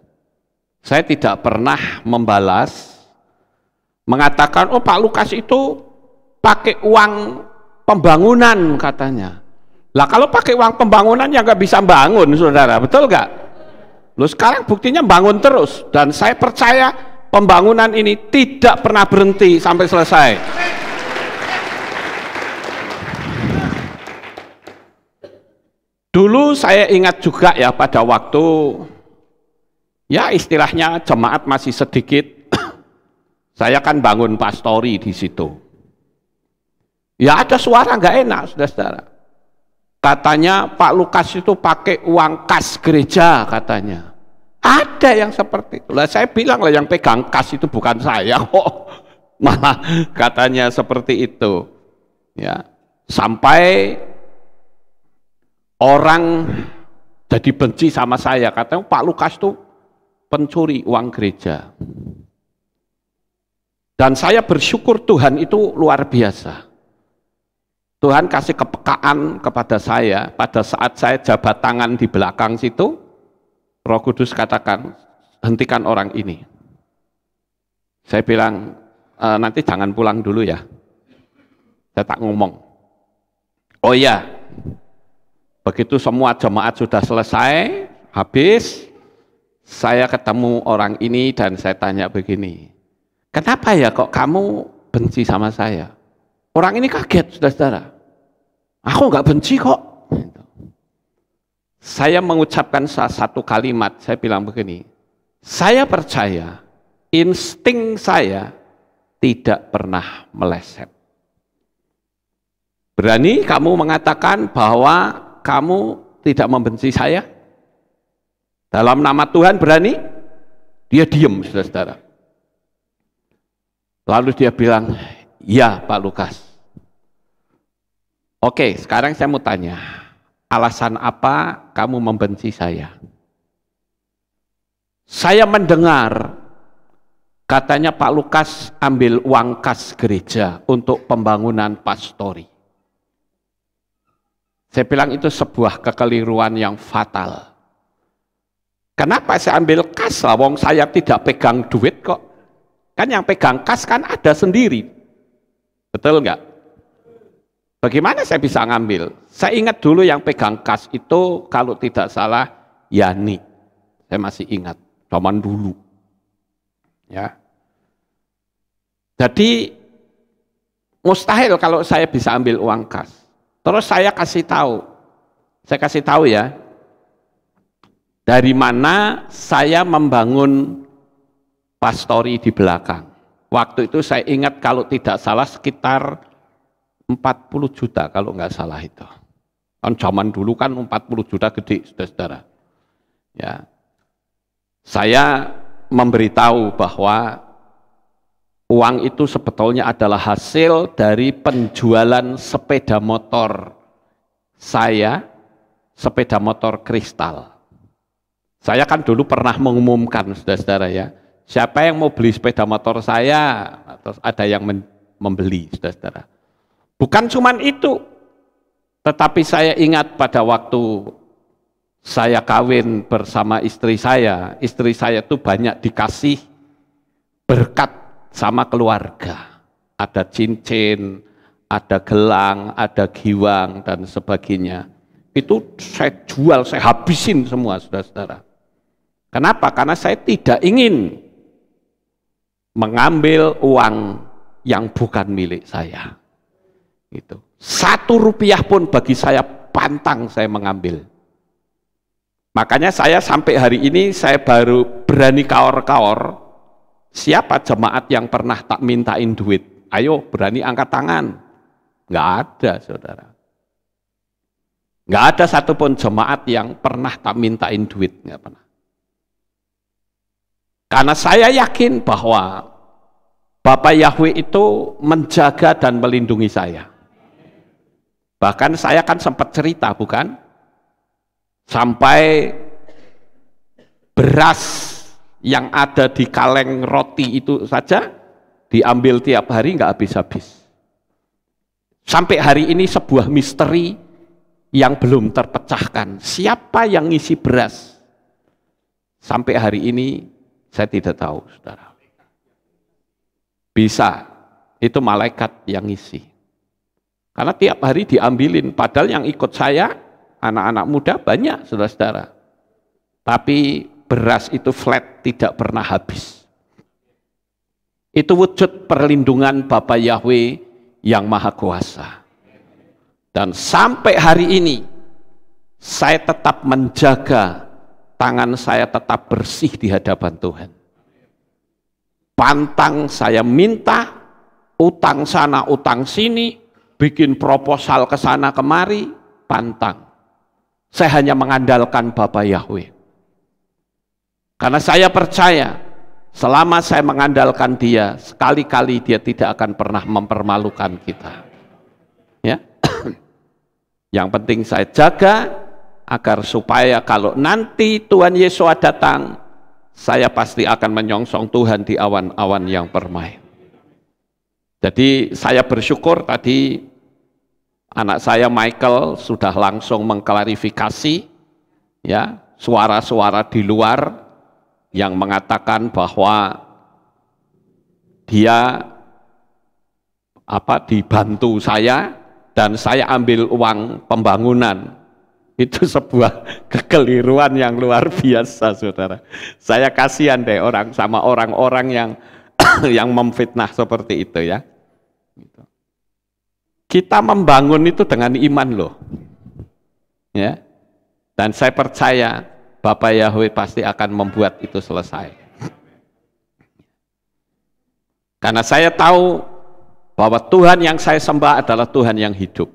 Saya tidak pernah membalas, mengatakan, oh Pak Lukas itu pakai uang pembangunan katanya. Lah kalau pakai uang pembangunan ya nggak bisa bangun, saudara, betul nggak? Lo sekarang buktinya bangun terus dan saya percaya pembangunan ini tidak pernah berhenti sampai selesai. Dulu saya ingat juga ya pada waktu ya istilahnya jemaat masih sedikit. saya kan bangun pastori di situ. Ya ada suara nggak enak, saudara-saudara. Katanya Pak Lukas itu pakai uang kas gereja katanya. Ada yang seperti itu. Lah saya bilang lah yang pegang kas itu bukan saya kok. malah katanya seperti itu. Ya. Sampai orang jadi benci sama saya. Katanya Pak Lukas itu pencuri uang gereja. Dan saya bersyukur Tuhan itu luar biasa. Tuhan kasih kepekaan kepada saya pada saat saya jabat tangan di belakang situ, Roh Kudus katakan, hentikan orang ini. Saya bilang, e, nanti jangan pulang dulu ya. Saya tak ngomong. Oh iya, begitu semua jemaat sudah selesai, habis, saya ketemu orang ini dan saya tanya begini, kenapa ya kok kamu benci sama saya? Orang ini kaget, saudara-saudara. Aku nggak benci kok. Saya mengucapkan satu kalimat, saya bilang begini, saya percaya insting saya tidak pernah meleset. Berani kamu mengatakan bahwa kamu tidak membenci saya? Dalam nama Tuhan berani? Dia diem, saudara-saudara. Lalu dia bilang, ya Pak Lukas, Oke, sekarang saya mau tanya, alasan apa kamu membenci saya? Saya mendengar katanya Pak Lukas ambil uang kas gereja untuk pembangunan pastori. Saya bilang itu sebuah kekeliruan yang fatal. Kenapa saya ambil kas lah, wong saya tidak pegang duit kok. Kan yang pegang kas kan ada sendiri. Betul nggak? Bagaimana saya bisa ngambil? Saya ingat dulu yang pegang kas itu kalau tidak salah Yani. Saya masih ingat zaman dulu. Ya. Jadi mustahil kalau saya bisa ambil uang kas. Terus saya kasih tahu. Saya kasih tahu ya. Dari mana saya membangun pastori di belakang. Waktu itu saya ingat kalau tidak salah sekitar 40 juta kalau nggak salah itu. Kan zaman dulu kan 40 juta gede, sudah saudara Ya. Saya memberitahu bahwa uang itu sebetulnya adalah hasil dari penjualan sepeda motor saya, sepeda motor kristal. Saya kan dulu pernah mengumumkan, saudara-saudara ya, siapa yang mau beli sepeda motor saya, terus ada yang membeli, saudara-saudara. Bukan cuma itu, tetapi saya ingat pada waktu saya kawin bersama istri saya, istri saya itu banyak dikasih berkat sama keluarga. Ada cincin, ada gelang, ada giwang, dan sebagainya. Itu saya jual, saya habisin semua, saudara-saudara. Kenapa? Karena saya tidak ingin mengambil uang yang bukan milik saya. Gitu. Satu rupiah pun bagi saya pantang saya mengambil. Makanya saya sampai hari ini saya baru berani kaor-kaor siapa jemaat yang pernah tak mintain duit. Ayo berani angkat tangan. Enggak ada saudara. Enggak ada satupun jemaat yang pernah tak mintain duit. Nggak pernah. Karena saya yakin bahwa Bapak Yahweh itu menjaga dan melindungi saya. Bahkan saya kan sempat cerita, bukan? Sampai beras yang ada di kaleng roti itu saja diambil tiap hari nggak habis-habis. Sampai hari ini sebuah misteri yang belum terpecahkan. Siapa yang ngisi beras? Sampai hari ini saya tidak tahu, saudara. Bisa, itu malaikat yang ngisi. Karena tiap hari diambilin, padahal yang ikut saya, anak-anak muda banyak, saudara-saudara. Tapi beras itu flat, tidak pernah habis. Itu wujud perlindungan Bapak Yahweh yang Maha Kuasa. Dan sampai hari ini, saya tetap menjaga tangan saya tetap bersih di hadapan Tuhan. Pantang saya minta, utang sana, utang sini, bikin proposal ke sana kemari, pantang. Saya hanya mengandalkan Bapak Yahweh. Karena saya percaya, selama saya mengandalkan dia, sekali-kali dia tidak akan pernah mempermalukan kita. Ya. Yang penting saya jaga agar supaya kalau nanti Tuhan Yesus datang, saya pasti akan menyongsong Tuhan di awan-awan yang permai. Jadi saya bersyukur tadi anak saya Michael sudah langsung mengklarifikasi ya suara-suara di luar yang mengatakan bahwa dia apa dibantu saya dan saya ambil uang pembangunan. Itu sebuah kekeliruan yang luar biasa, Saudara. Saya kasihan deh orang sama orang-orang yang yang memfitnah seperti itu ya. Gitu. Kita membangun itu dengan iman loh. Ya. Dan saya percaya Bapak Yahweh pasti akan membuat itu selesai. Karena saya tahu bahwa Tuhan yang saya sembah adalah Tuhan yang hidup.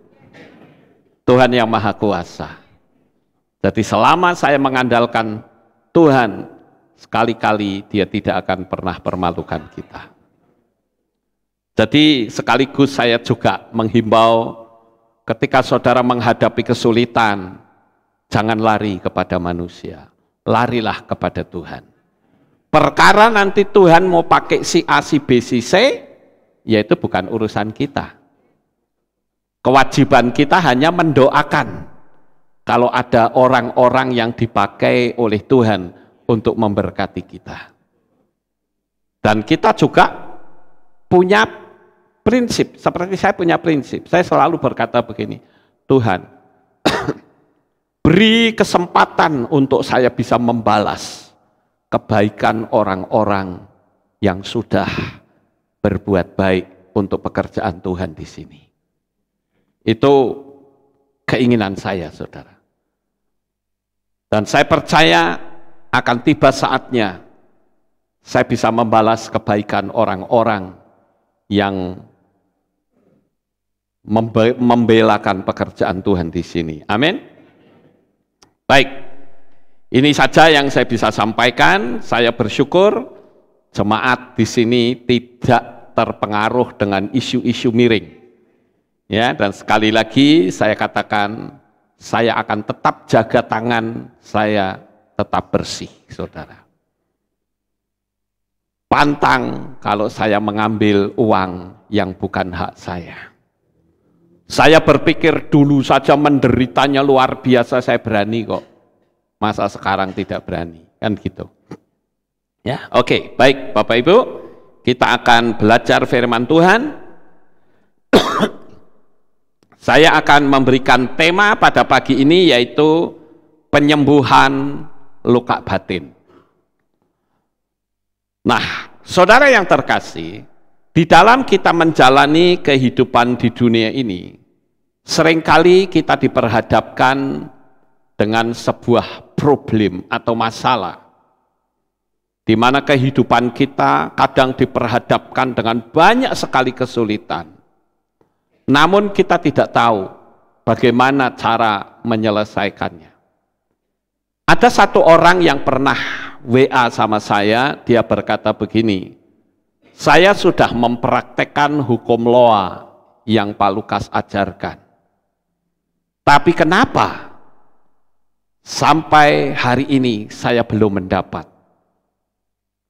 Tuhan yang maha kuasa. Jadi selama saya mengandalkan Tuhan, sekali-kali dia tidak akan pernah permalukan kita. Jadi sekaligus saya juga menghimbau ketika saudara menghadapi kesulitan, jangan lari kepada manusia, larilah kepada Tuhan. Perkara nanti Tuhan mau pakai si A, si B, si C, yaitu bukan urusan kita. Kewajiban kita hanya mendoakan kalau ada orang-orang yang dipakai oleh Tuhan untuk memberkati kita. Dan kita juga punya prinsip, seperti saya punya prinsip, saya selalu berkata begini, Tuhan, beri kesempatan untuk saya bisa membalas kebaikan orang-orang yang sudah berbuat baik untuk pekerjaan Tuhan di sini. Itu keinginan saya, saudara. Dan saya percaya akan tiba saatnya saya bisa membalas kebaikan orang-orang yang membelakan pekerjaan Tuhan di sini. Amin. Baik. Ini saja yang saya bisa sampaikan. Saya bersyukur jemaat di sini tidak terpengaruh dengan isu-isu miring. Ya, dan sekali lagi saya katakan saya akan tetap jaga tangan saya tetap bersih, Saudara. Pantang kalau saya mengambil uang yang bukan hak saya. Saya berpikir dulu saja menderitanya luar biasa, saya berani kok. Masa sekarang tidak berani, kan gitu. Ya, oke, okay. baik Bapak Ibu, kita akan belajar firman Tuhan. saya akan memberikan tema pada pagi ini yaitu penyembuhan luka batin. Nah, saudara yang terkasih, di dalam kita menjalani kehidupan di dunia ini, Seringkali kita diperhadapkan dengan sebuah problem atau masalah di mana kehidupan kita kadang diperhadapkan dengan banyak sekali kesulitan. Namun kita tidak tahu bagaimana cara menyelesaikannya. Ada satu orang yang pernah WA sama saya, dia berkata begini, saya sudah mempraktekkan hukum loa yang Pak Lukas ajarkan. Tapi kenapa sampai hari ini saya belum mendapat?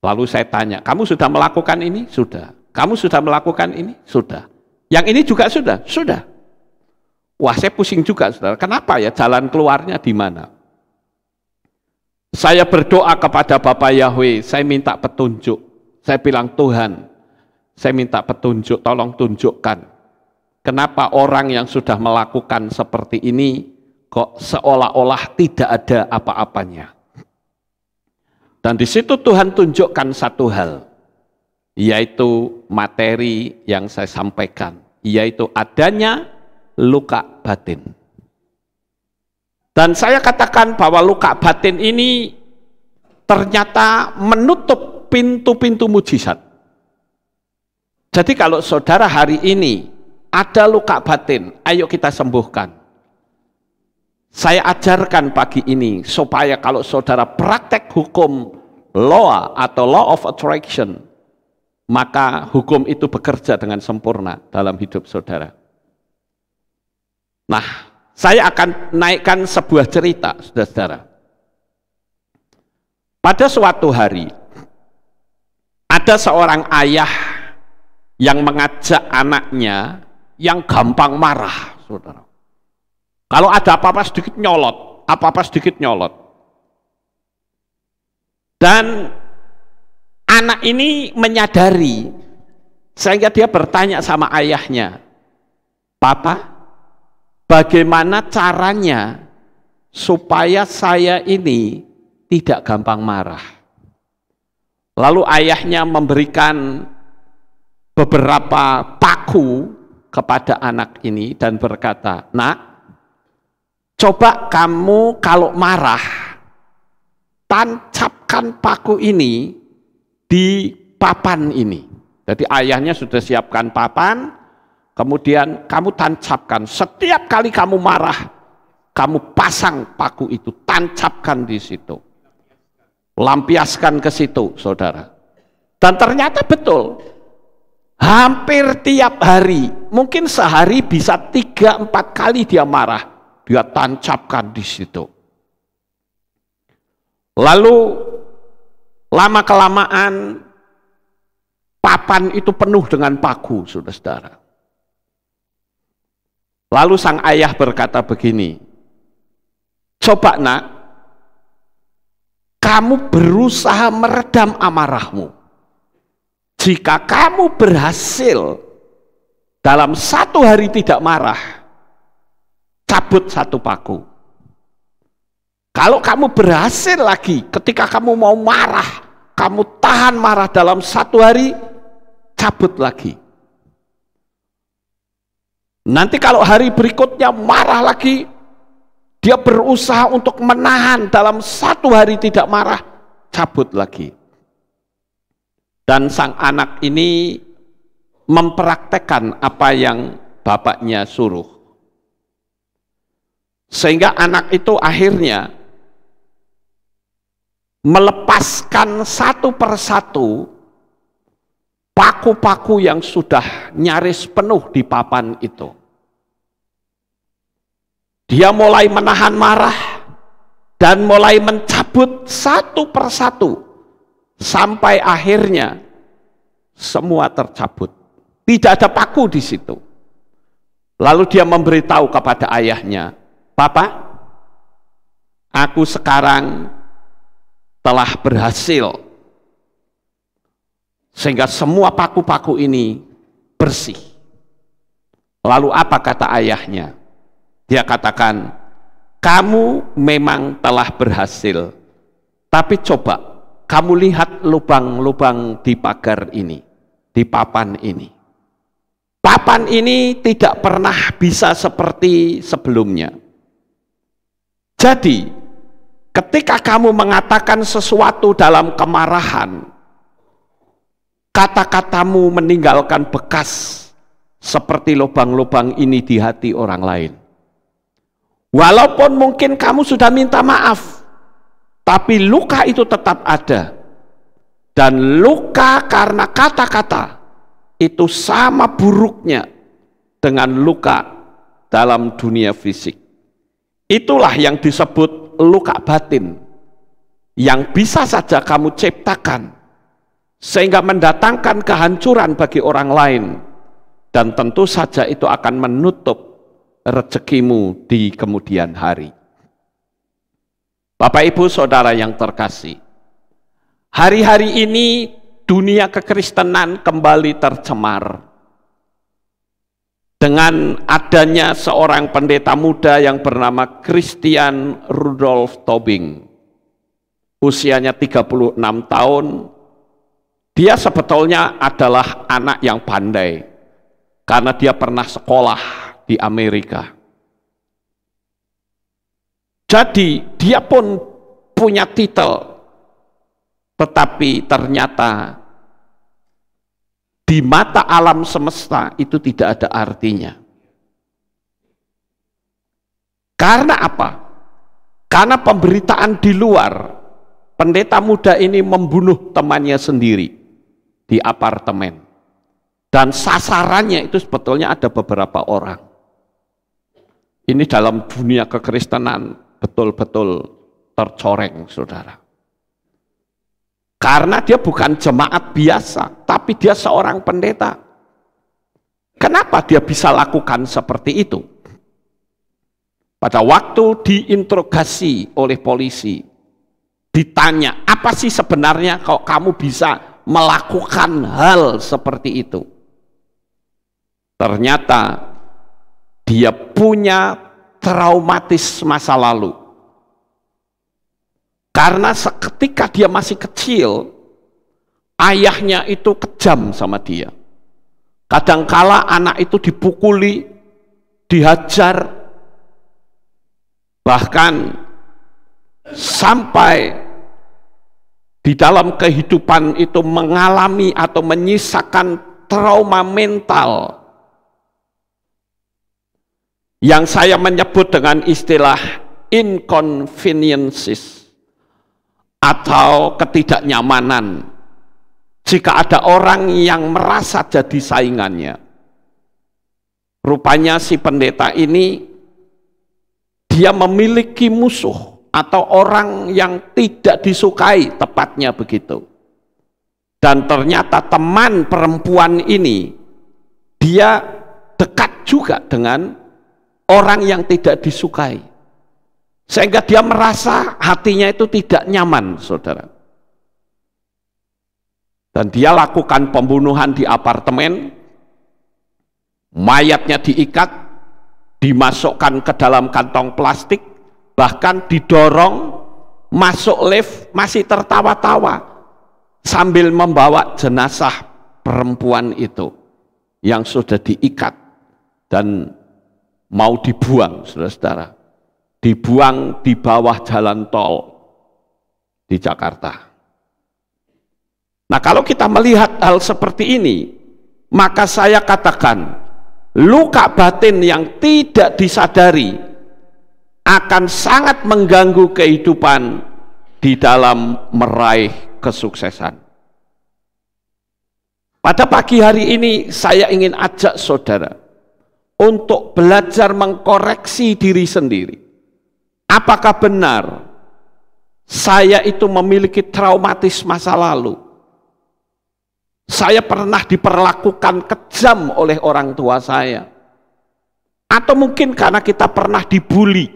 Lalu saya tanya, kamu sudah melakukan ini? Sudah. Kamu sudah melakukan ini? Sudah. Yang ini juga sudah? Sudah. Wah saya pusing juga saudara, kenapa ya jalan keluarnya di mana? Saya berdoa kepada Bapak Yahweh, saya minta petunjuk. Saya bilang Tuhan, saya minta petunjuk, tolong tunjukkan kenapa orang yang sudah melakukan seperti ini kok seolah-olah tidak ada apa-apanya. Dan di situ Tuhan tunjukkan satu hal, yaitu materi yang saya sampaikan, yaitu adanya luka batin. Dan saya katakan bahwa luka batin ini ternyata menutup pintu-pintu mujizat. Jadi kalau saudara hari ini ada luka batin, ayo kita sembuhkan. Saya ajarkan pagi ini supaya kalau saudara praktek hukum law atau law of attraction, maka hukum itu bekerja dengan sempurna dalam hidup saudara. Nah, saya akan naikkan sebuah cerita, saudara-saudara. Pada suatu hari, ada seorang ayah yang mengajak anaknya yang gampang marah, saudara. Kalau ada apa-apa sedikit nyolot, apa-apa sedikit nyolot. Dan anak ini menyadari, sehingga dia bertanya sama ayahnya, Papa, bagaimana caranya supaya saya ini tidak gampang marah? Lalu ayahnya memberikan beberapa paku kepada anak ini dan berkata, "Nak, coba kamu kalau marah, tancapkan paku ini di papan ini." Jadi ayahnya sudah siapkan papan, kemudian kamu tancapkan. Setiap kali kamu marah, kamu pasang paku itu, tancapkan di situ. Lampiaskan ke situ, Saudara. Dan ternyata betul, hampir tiap hari mungkin sehari bisa tiga empat kali dia marah dia tancapkan di situ lalu lama kelamaan papan itu penuh dengan paku saudara-saudara lalu sang ayah berkata begini coba nak kamu berusaha meredam amarahmu jika kamu berhasil dalam satu hari tidak marah, cabut satu paku. Kalau kamu berhasil lagi, ketika kamu mau marah, kamu tahan marah dalam satu hari, cabut lagi. Nanti kalau hari berikutnya marah lagi, dia berusaha untuk menahan dalam satu hari tidak marah, cabut lagi. Dan sang anak ini mempraktekkan apa yang bapaknya suruh. Sehingga anak itu akhirnya melepaskan satu persatu paku-paku yang sudah nyaris penuh di papan itu. Dia mulai menahan marah dan mulai mencabut satu persatu sampai akhirnya semua tercabut. Tidak ada paku di situ. Lalu dia memberitahu kepada ayahnya, "Papa, aku sekarang telah berhasil sehingga semua paku-paku ini bersih." Lalu apa kata ayahnya? Dia katakan, "Kamu memang telah berhasil, tapi coba kamu lihat lubang-lubang di pagar ini, di papan ini. Papan ini tidak pernah bisa seperti sebelumnya. Jadi, ketika kamu mengatakan sesuatu dalam kemarahan, kata-katamu meninggalkan bekas seperti lubang-lubang ini di hati orang lain. Walaupun mungkin kamu sudah minta maaf, tapi luka itu tetap ada. Dan luka karena kata-kata itu sama buruknya dengan luka dalam dunia fisik. Itulah yang disebut luka batin yang bisa saja kamu ciptakan sehingga mendatangkan kehancuran bagi orang lain dan tentu saja itu akan menutup rezekimu di kemudian hari. Bapak Ibu Saudara yang terkasih, hari-hari ini dunia kekristenan kembali tercemar dengan adanya seorang pendeta muda yang bernama Christian Rudolf Tobing. Usianya 36 tahun. Dia sebetulnya adalah anak yang pandai karena dia pernah sekolah di Amerika. Jadi dia pun punya titel, tetapi ternyata di mata alam semesta itu tidak ada artinya. Karena apa? Karena pemberitaan di luar, pendeta muda ini membunuh temannya sendiri di apartemen. Dan sasarannya itu sebetulnya ada beberapa orang. Ini dalam dunia kekristenan betul-betul tercoreng saudara. Karena dia bukan jemaat biasa, tapi dia seorang pendeta. Kenapa dia bisa lakukan seperti itu? Pada waktu diinterogasi oleh polisi, ditanya, apa sih sebenarnya kalau kamu bisa melakukan hal seperti itu? Ternyata dia punya traumatis masa lalu. Karena seketika dia masih kecil, ayahnya itu kejam sama dia. Kadangkala anak itu dipukuli, dihajar, bahkan sampai di dalam kehidupan itu mengalami atau menyisakan trauma mental yang saya menyebut dengan istilah inconveniences atau ketidaknyamanan jika ada orang yang merasa jadi saingannya. Rupanya si pendeta ini dia memiliki musuh atau orang yang tidak disukai, tepatnya begitu. Dan ternyata teman perempuan ini dia dekat juga dengan orang yang tidak disukai. Sehingga dia merasa hatinya itu tidak nyaman, saudara. Dan dia lakukan pembunuhan di apartemen, mayatnya diikat, dimasukkan ke dalam kantong plastik, bahkan didorong masuk lift masih tertawa-tawa sambil membawa jenazah perempuan itu yang sudah diikat dan mau dibuang, saudara-saudara. Dibuang di bawah jalan tol di Jakarta. Nah kalau kita melihat hal seperti ini, maka saya katakan, luka batin yang tidak disadari akan sangat mengganggu kehidupan di dalam meraih kesuksesan. Pada pagi hari ini saya ingin ajak saudara untuk belajar mengkoreksi diri sendiri. Apakah benar saya itu memiliki traumatis masa lalu? Saya pernah diperlakukan kejam oleh orang tua saya. Atau mungkin karena kita pernah dibully.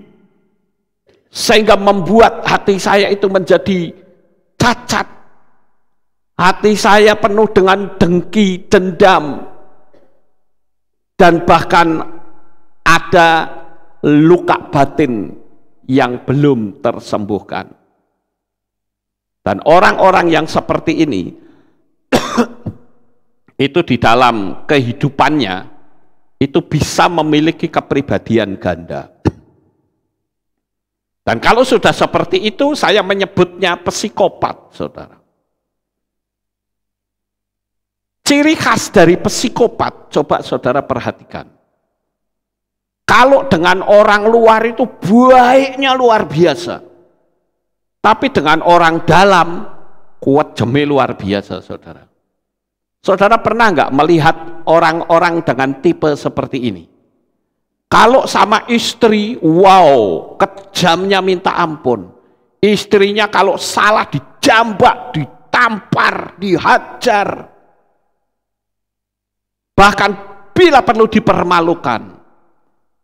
Sehingga membuat hati saya itu menjadi cacat. Hati saya penuh dengan dengki, dendam, dan bahkan ada luka batin yang belum tersembuhkan. Dan orang-orang yang seperti ini itu di dalam kehidupannya itu bisa memiliki kepribadian ganda. Dan kalau sudah seperti itu, saya menyebutnya psikopat, saudara. Ciri khas dari psikopat, coba saudara perhatikan. Kalau dengan orang luar itu baiknya luar biasa. Tapi dengan orang dalam, kuat jemi luar biasa saudara. Saudara pernah nggak melihat orang-orang dengan tipe seperti ini? Kalau sama istri, wow, kejamnya minta ampun. Istrinya kalau salah dijambak, ditampar, dihajar, Bahkan bila perlu dipermalukan.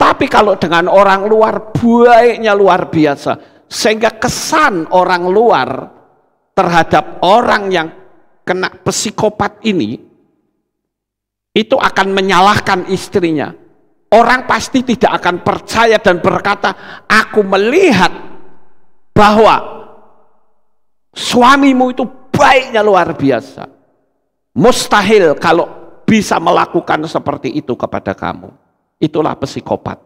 Tapi kalau dengan orang luar, baiknya luar biasa. Sehingga kesan orang luar terhadap orang yang kena psikopat ini, itu akan menyalahkan istrinya. Orang pasti tidak akan percaya dan berkata, aku melihat bahwa suamimu itu baiknya luar biasa. Mustahil kalau bisa melakukan seperti itu kepada kamu. Itulah psikopat.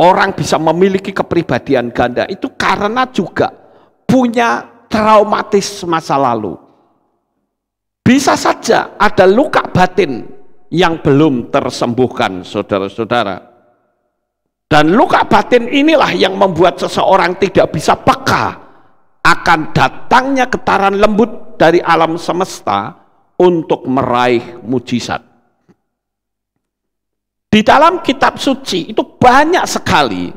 Orang bisa memiliki kepribadian ganda itu karena juga punya traumatis masa lalu. Bisa saja ada luka batin yang belum tersembuhkan, saudara-saudara. Dan luka batin inilah yang membuat seseorang tidak bisa peka akan datangnya getaran lembut dari alam semesta untuk meraih mujizat. Di dalam kitab suci itu banyak sekali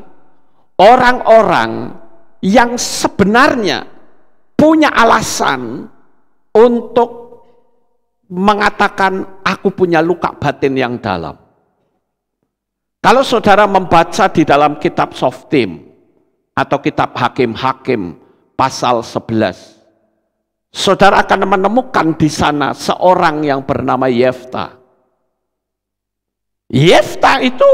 orang-orang yang sebenarnya punya alasan untuk mengatakan aku punya luka batin yang dalam. Kalau saudara membaca di dalam kitab Softim atau kitab Hakim-Hakim pasal 11 Saudara akan menemukan di sana seorang yang bernama Yefta. Yefta itu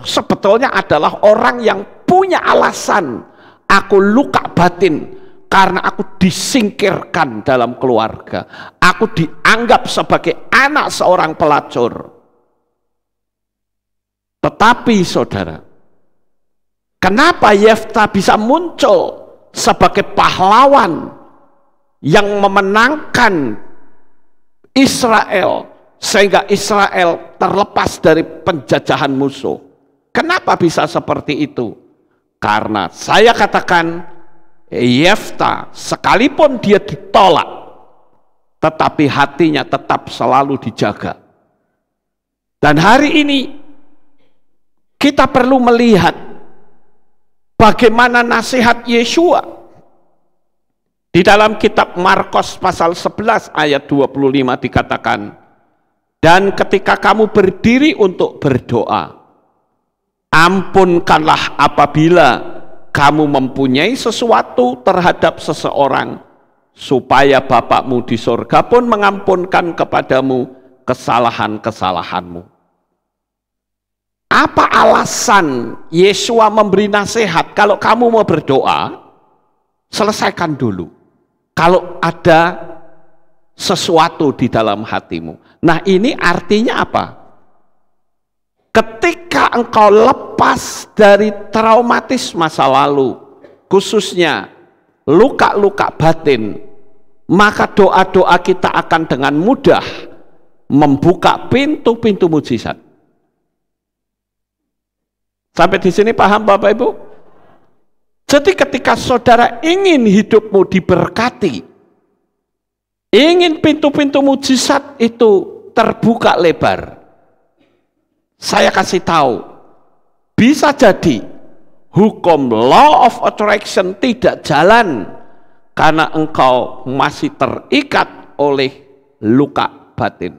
sebetulnya adalah orang yang punya alasan aku luka batin karena aku disingkirkan dalam keluarga. Aku dianggap sebagai anak seorang pelacur. Tetapi saudara, kenapa Yefta bisa muncul sebagai pahlawan yang memenangkan Israel sehingga Israel terlepas dari penjajahan musuh. Kenapa bisa seperti itu? Karena saya katakan Yefta sekalipun dia ditolak tetapi hatinya tetap selalu dijaga. Dan hari ini kita perlu melihat bagaimana nasihat Yesua di dalam kitab Markos pasal 11 ayat 25 dikatakan, dan ketika kamu berdiri untuk berdoa, ampunkanlah apabila kamu mempunyai sesuatu terhadap seseorang, supaya Bapakmu di sorga pun mengampunkan kepadamu kesalahan-kesalahanmu. Apa alasan Yesua memberi nasihat kalau kamu mau berdoa, selesaikan dulu kalau ada sesuatu di dalam hatimu. Nah, ini artinya apa? Ketika engkau lepas dari traumatis masa lalu, khususnya luka-luka batin, maka doa-doa kita akan dengan mudah membuka pintu-pintu mujizat. Sampai di sini paham Bapak Ibu? Jadi ketika saudara ingin hidupmu diberkati, ingin pintu-pintu mujizat itu terbuka lebar. Saya kasih tahu, bisa jadi hukum law of attraction tidak jalan karena engkau masih terikat oleh luka batin.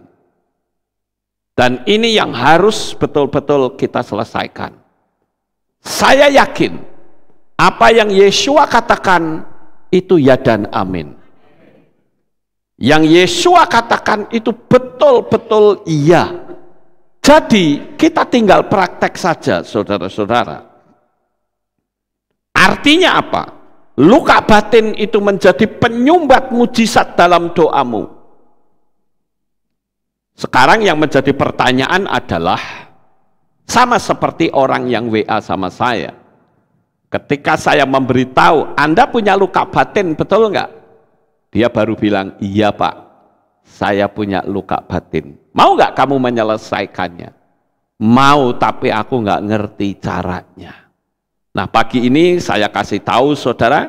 Dan ini yang harus betul-betul kita selesaikan. Saya yakin apa yang Yesua katakan itu ya dan amin. Yang Yesua katakan itu betul-betul iya. Jadi kita tinggal praktek saja saudara-saudara. Artinya apa? Luka batin itu menjadi penyumbat mujizat dalam doamu. Sekarang yang menjadi pertanyaan adalah sama seperti orang yang WA sama saya Ketika saya memberitahu, Anda punya luka batin, betul enggak? Dia baru bilang, iya Pak, saya punya luka batin. Mau enggak kamu menyelesaikannya? Mau, tapi aku enggak ngerti caranya. Nah pagi ini saya kasih tahu saudara,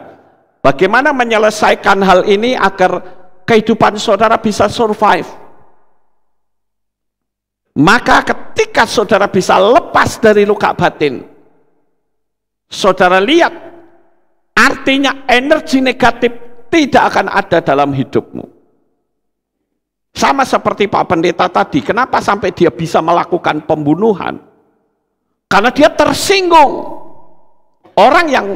bagaimana menyelesaikan hal ini agar kehidupan saudara bisa survive. Maka ketika saudara bisa lepas dari luka batin, Saudara lihat, artinya energi negatif tidak akan ada dalam hidupmu. Sama seperti Pak Pendeta tadi, kenapa sampai dia bisa melakukan pembunuhan? Karena dia tersinggung. Orang yang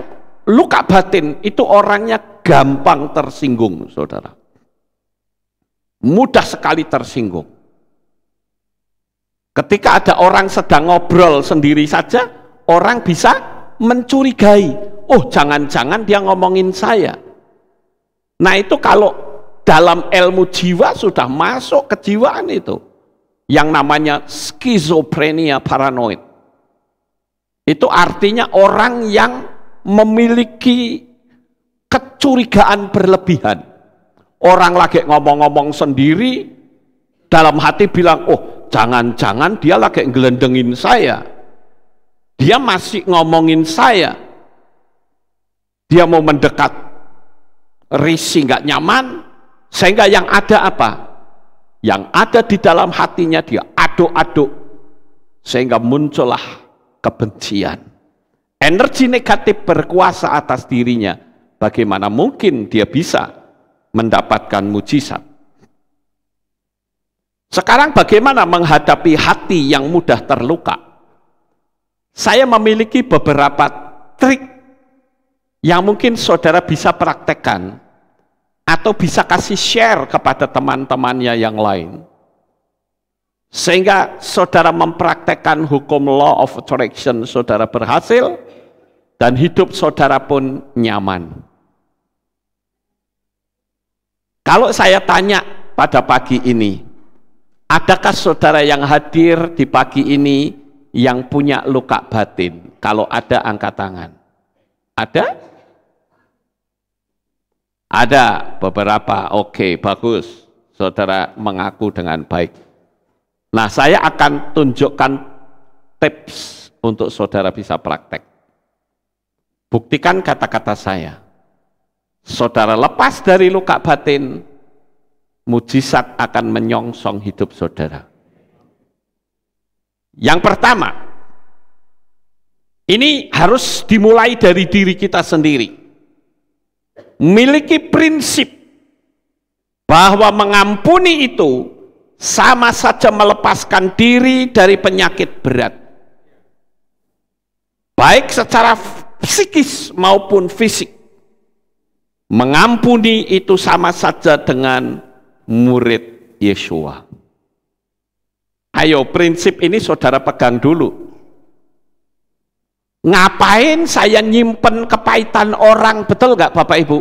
luka batin itu orangnya gampang tersinggung, saudara. Mudah sekali tersinggung. Ketika ada orang sedang ngobrol sendiri saja, orang bisa mencurigai. Oh, jangan-jangan dia ngomongin saya. Nah, itu kalau dalam ilmu jiwa sudah masuk kejiwaan itu. Yang namanya skizofrenia paranoid. Itu artinya orang yang memiliki kecurigaan berlebihan. Orang lagi ngomong-ngomong sendiri, dalam hati bilang, oh jangan-jangan dia lagi ngelendengin saya dia masih ngomongin saya. Dia mau mendekat. Risi nggak nyaman. Sehingga yang ada apa? Yang ada di dalam hatinya dia aduk-aduk. Sehingga muncullah kebencian. Energi negatif berkuasa atas dirinya. Bagaimana mungkin dia bisa mendapatkan mujizat? Sekarang bagaimana menghadapi hati yang mudah terluka? Saya memiliki beberapa trik yang mungkin saudara bisa praktekkan atau bisa kasih share kepada teman-temannya yang lain. Sehingga saudara mempraktekkan hukum law of attraction, saudara berhasil dan hidup saudara pun nyaman. Kalau saya tanya pada pagi ini, adakah saudara yang hadir di pagi ini yang punya luka batin. Kalau ada angkat tangan. Ada? Ada beberapa. Oke, bagus. Saudara mengaku dengan baik. Nah, saya akan tunjukkan tips untuk saudara bisa praktek. Buktikan kata-kata saya. Saudara lepas dari luka batin, mujizat akan menyongsong hidup saudara. Yang pertama, ini harus dimulai dari diri kita sendiri. Miliki prinsip bahwa mengampuni itu sama saja melepaskan diri dari penyakit berat. Baik secara psikis maupun fisik. Mengampuni itu sama saja dengan murid Yeshua. Ayo prinsip ini saudara pegang dulu. Ngapain saya nyimpen kepahitan orang, betul nggak Bapak Ibu?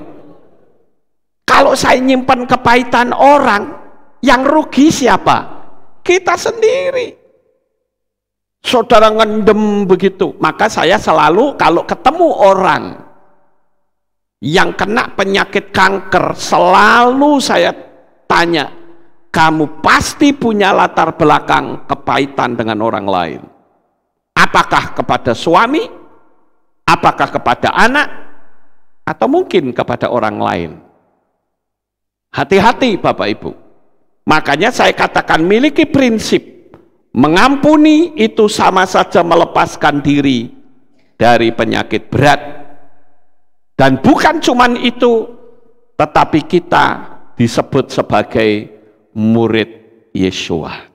Kalau saya nyimpen kepahitan orang, yang rugi siapa? Kita sendiri. Saudara ngendem begitu. Maka saya selalu kalau ketemu orang yang kena penyakit kanker, selalu saya tanya, kamu pasti punya latar belakang kepahitan dengan orang lain. Apakah kepada suami, apakah kepada anak, atau mungkin kepada orang lain. Hati-hati Bapak Ibu. Makanya saya katakan miliki prinsip. Mengampuni itu sama saja melepaskan diri dari penyakit berat. Dan bukan cuman itu, tetapi kita disebut sebagai murid Yesua.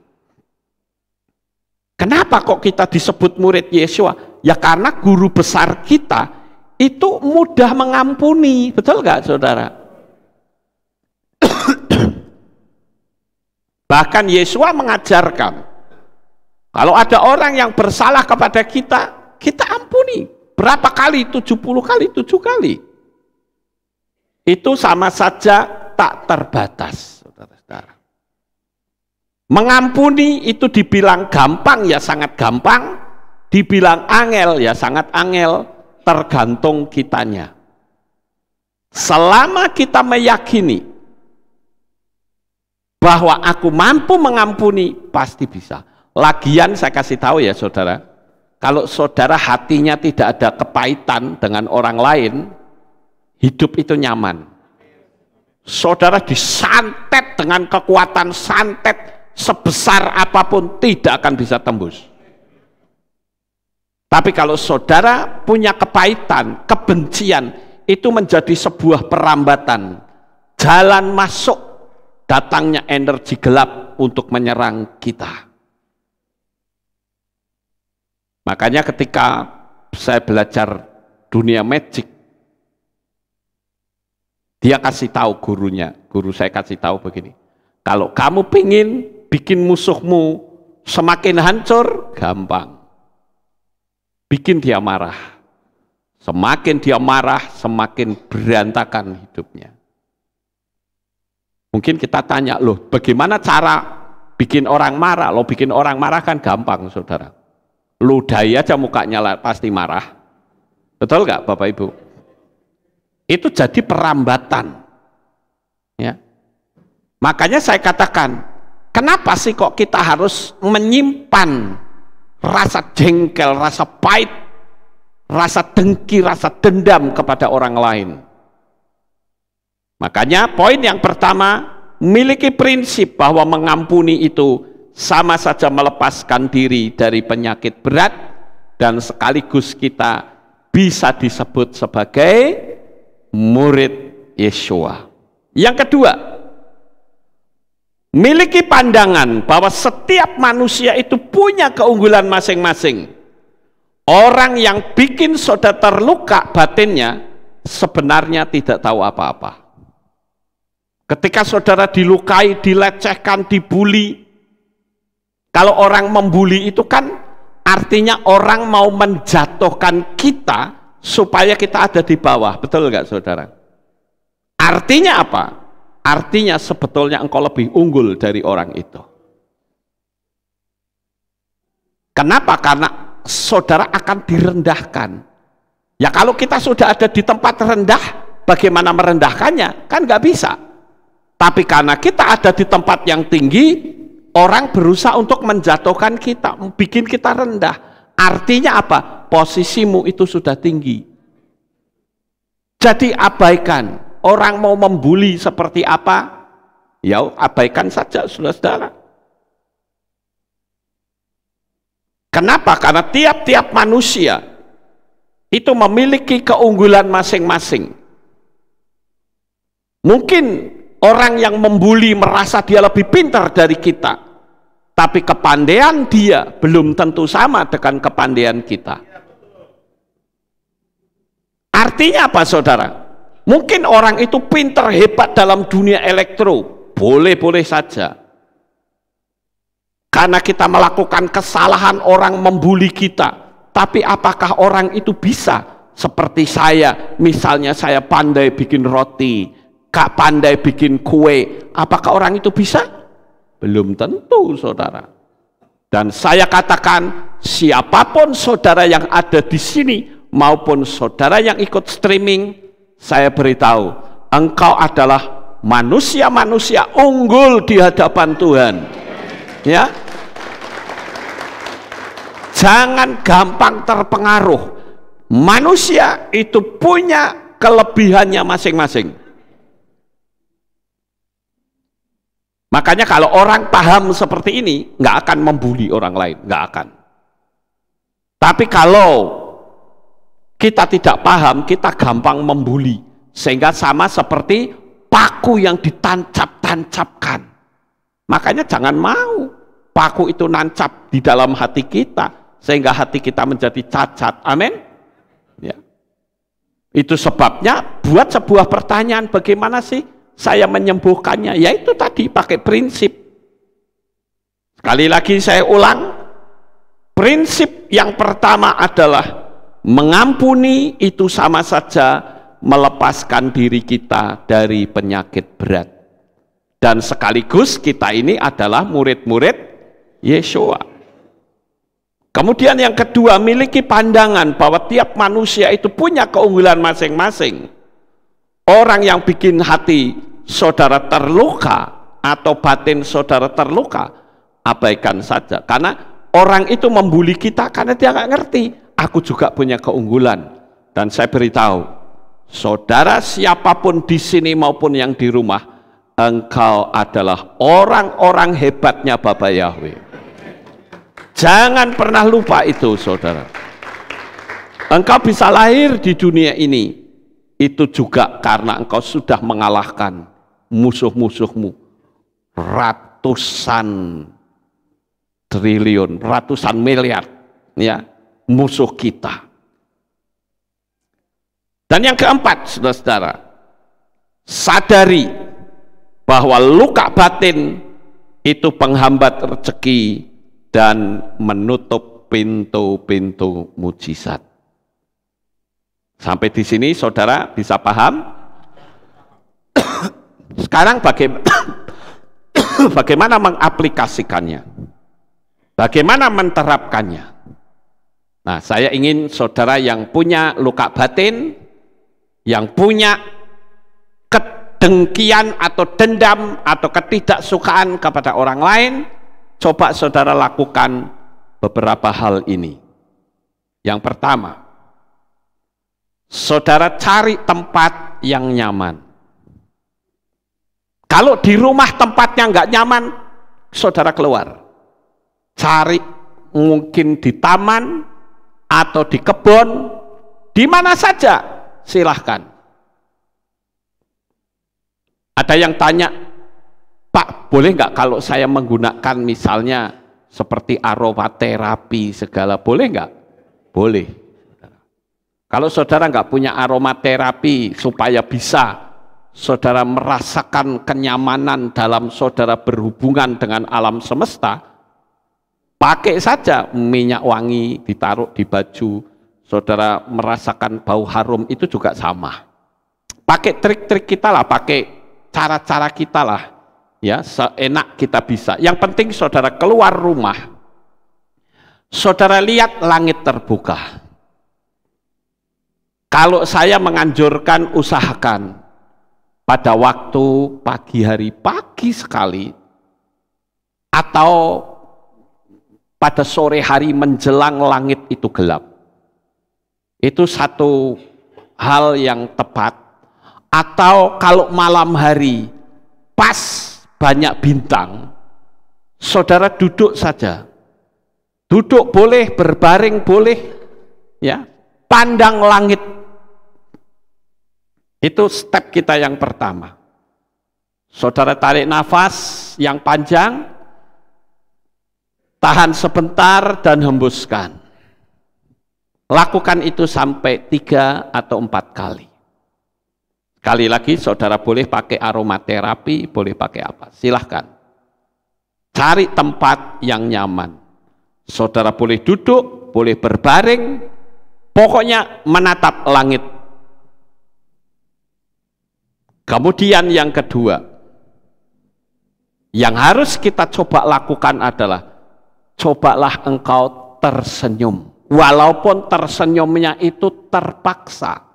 Kenapa kok kita disebut murid Yesua? Ya karena guru besar kita itu mudah mengampuni, betul nggak saudara? Bahkan Yesua mengajarkan, kalau ada orang yang bersalah kepada kita, kita ampuni. Berapa kali? 70 kali, tujuh kali. Itu sama saja tak terbatas. Mengampuni itu dibilang gampang ya sangat gampang, dibilang angel ya sangat angel, tergantung kitanya. Selama kita meyakini bahwa aku mampu mengampuni, pasti bisa. Lagian saya kasih tahu ya saudara, kalau saudara hatinya tidak ada kepahitan dengan orang lain, hidup itu nyaman. Saudara disantet dengan kekuatan santet sebesar apapun tidak akan bisa tembus. Tapi kalau saudara punya kepahitan, kebencian, itu menjadi sebuah perambatan. Jalan masuk datangnya energi gelap untuk menyerang kita. Makanya ketika saya belajar dunia magic, dia kasih tahu gurunya, guru saya kasih tahu begini, kalau kamu pingin Bikin musuhmu semakin hancur, gampang. Bikin dia marah. Semakin dia marah, semakin berantakan hidupnya. Mungkin kita tanya, loh bagaimana cara bikin orang marah? Lo bikin orang marah kan gampang, saudara. Ludahi aja mukanya pasti marah. Betul nggak Bapak Ibu? Itu jadi perambatan. Ya. Makanya saya katakan, Kenapa sih kok kita harus menyimpan rasa jengkel, rasa pahit, rasa dengki, rasa dendam kepada orang lain? Makanya poin yang pertama, miliki prinsip bahwa mengampuni itu sama saja melepaskan diri dari penyakit berat dan sekaligus kita bisa disebut sebagai murid Yeshua. Yang kedua, miliki pandangan bahwa setiap manusia itu punya keunggulan masing-masing. Orang yang bikin saudara terluka batinnya sebenarnya tidak tahu apa-apa. Ketika saudara dilukai, dilecehkan, dibuli, kalau orang membuli itu kan artinya orang mau menjatuhkan kita supaya kita ada di bawah, betul nggak saudara? Artinya apa? Artinya sebetulnya engkau lebih unggul dari orang itu. Kenapa? Karena saudara akan direndahkan. Ya kalau kita sudah ada di tempat rendah, bagaimana merendahkannya? Kan nggak bisa. Tapi karena kita ada di tempat yang tinggi, orang berusaha untuk menjatuhkan kita, bikin kita rendah. Artinya apa? Posisimu itu sudah tinggi. Jadi abaikan Orang mau membuli seperti apa? Ya abaikan saja saudara-saudara. Kenapa? Karena tiap-tiap manusia itu memiliki keunggulan masing-masing. Mungkin orang yang membuli merasa dia lebih pintar dari kita, tapi kepandaian dia belum tentu sama dengan kepandaian kita. Artinya apa, saudara? Mungkin orang itu pinter hebat dalam dunia elektro, boleh-boleh saja. Karena kita melakukan kesalahan orang membuli kita. Tapi apakah orang itu bisa seperti saya? Misalnya saya pandai bikin roti, Kak pandai bikin kue. Apakah orang itu bisa? Belum tentu, saudara. Dan saya katakan, siapapun saudara yang ada di sini maupun saudara yang ikut streaming, saya beritahu, engkau adalah manusia-manusia unggul di hadapan Tuhan. Ya. Jangan gampang terpengaruh. Manusia itu punya kelebihannya masing-masing. Makanya kalau orang paham seperti ini, nggak akan membuli orang lain, nggak akan. Tapi kalau kita tidak paham, kita gampang membuli. Sehingga sama seperti paku yang ditancap-tancapkan. Makanya jangan mau paku itu nancap di dalam hati kita. Sehingga hati kita menjadi cacat. Amin. Ya. Itu sebabnya buat sebuah pertanyaan bagaimana sih saya menyembuhkannya. Yaitu tadi pakai prinsip. Sekali lagi saya ulang. Prinsip yang pertama adalah mengampuni itu sama saja melepaskan diri kita dari penyakit berat. Dan sekaligus kita ini adalah murid-murid Yeshua. Kemudian yang kedua, miliki pandangan bahwa tiap manusia itu punya keunggulan masing-masing. Orang yang bikin hati saudara terluka atau batin saudara terluka, abaikan saja. Karena orang itu membuli kita karena dia nggak ngerti aku juga punya keunggulan. Dan saya beritahu, saudara siapapun di sini maupun yang di rumah, engkau adalah orang-orang hebatnya Bapak Yahweh. Jangan pernah lupa itu, saudara. Engkau bisa lahir di dunia ini, itu juga karena engkau sudah mengalahkan musuh-musuhmu. Ratusan triliun, ratusan miliar. Ya, musuh kita. Dan yang keempat, saudara-saudara, sadari bahwa luka batin itu penghambat rezeki dan menutup pintu-pintu mujizat. Sampai di sini saudara bisa paham? Sekarang bagaimana, bagaimana mengaplikasikannya? Bagaimana menerapkannya? Nah, saya ingin saudara yang punya luka batin, yang punya kedengkian atau dendam atau ketidaksukaan kepada orang lain, coba saudara lakukan beberapa hal ini. Yang pertama, saudara cari tempat yang nyaman. Kalau di rumah tempatnya nggak nyaman, saudara keluar. Cari mungkin di taman, atau di kebun, di mana saja silahkan. Ada yang tanya, Pak boleh nggak kalau saya menggunakan misalnya seperti aromaterapi segala, boleh nggak? Boleh. Kalau saudara nggak punya aromaterapi supaya bisa saudara merasakan kenyamanan dalam saudara berhubungan dengan alam semesta, Pakai saja minyak wangi ditaruh di baju, saudara merasakan bau harum itu juga sama. Pakai trik-trik kita lah, pakai cara-cara kita lah, ya seenak kita bisa. Yang penting saudara keluar rumah, saudara lihat langit terbuka. Kalau saya menganjurkan usahakan pada waktu pagi hari pagi sekali atau pada sore hari menjelang langit itu gelap. Itu satu hal yang tepat. Atau kalau malam hari pas banyak bintang, saudara duduk saja. Duduk boleh, berbaring boleh, ya. Pandang langit. Itu step kita yang pertama. Saudara tarik nafas yang panjang, Tahan sebentar dan hembuskan. Lakukan itu sampai tiga atau empat kali. Kali lagi saudara boleh pakai aromaterapi, boleh pakai apa, silahkan. Cari tempat yang nyaman. Saudara boleh duduk, boleh berbaring, pokoknya menatap langit. Kemudian yang kedua, yang harus kita coba lakukan adalah cobalah engkau tersenyum. Walaupun tersenyumnya itu terpaksa.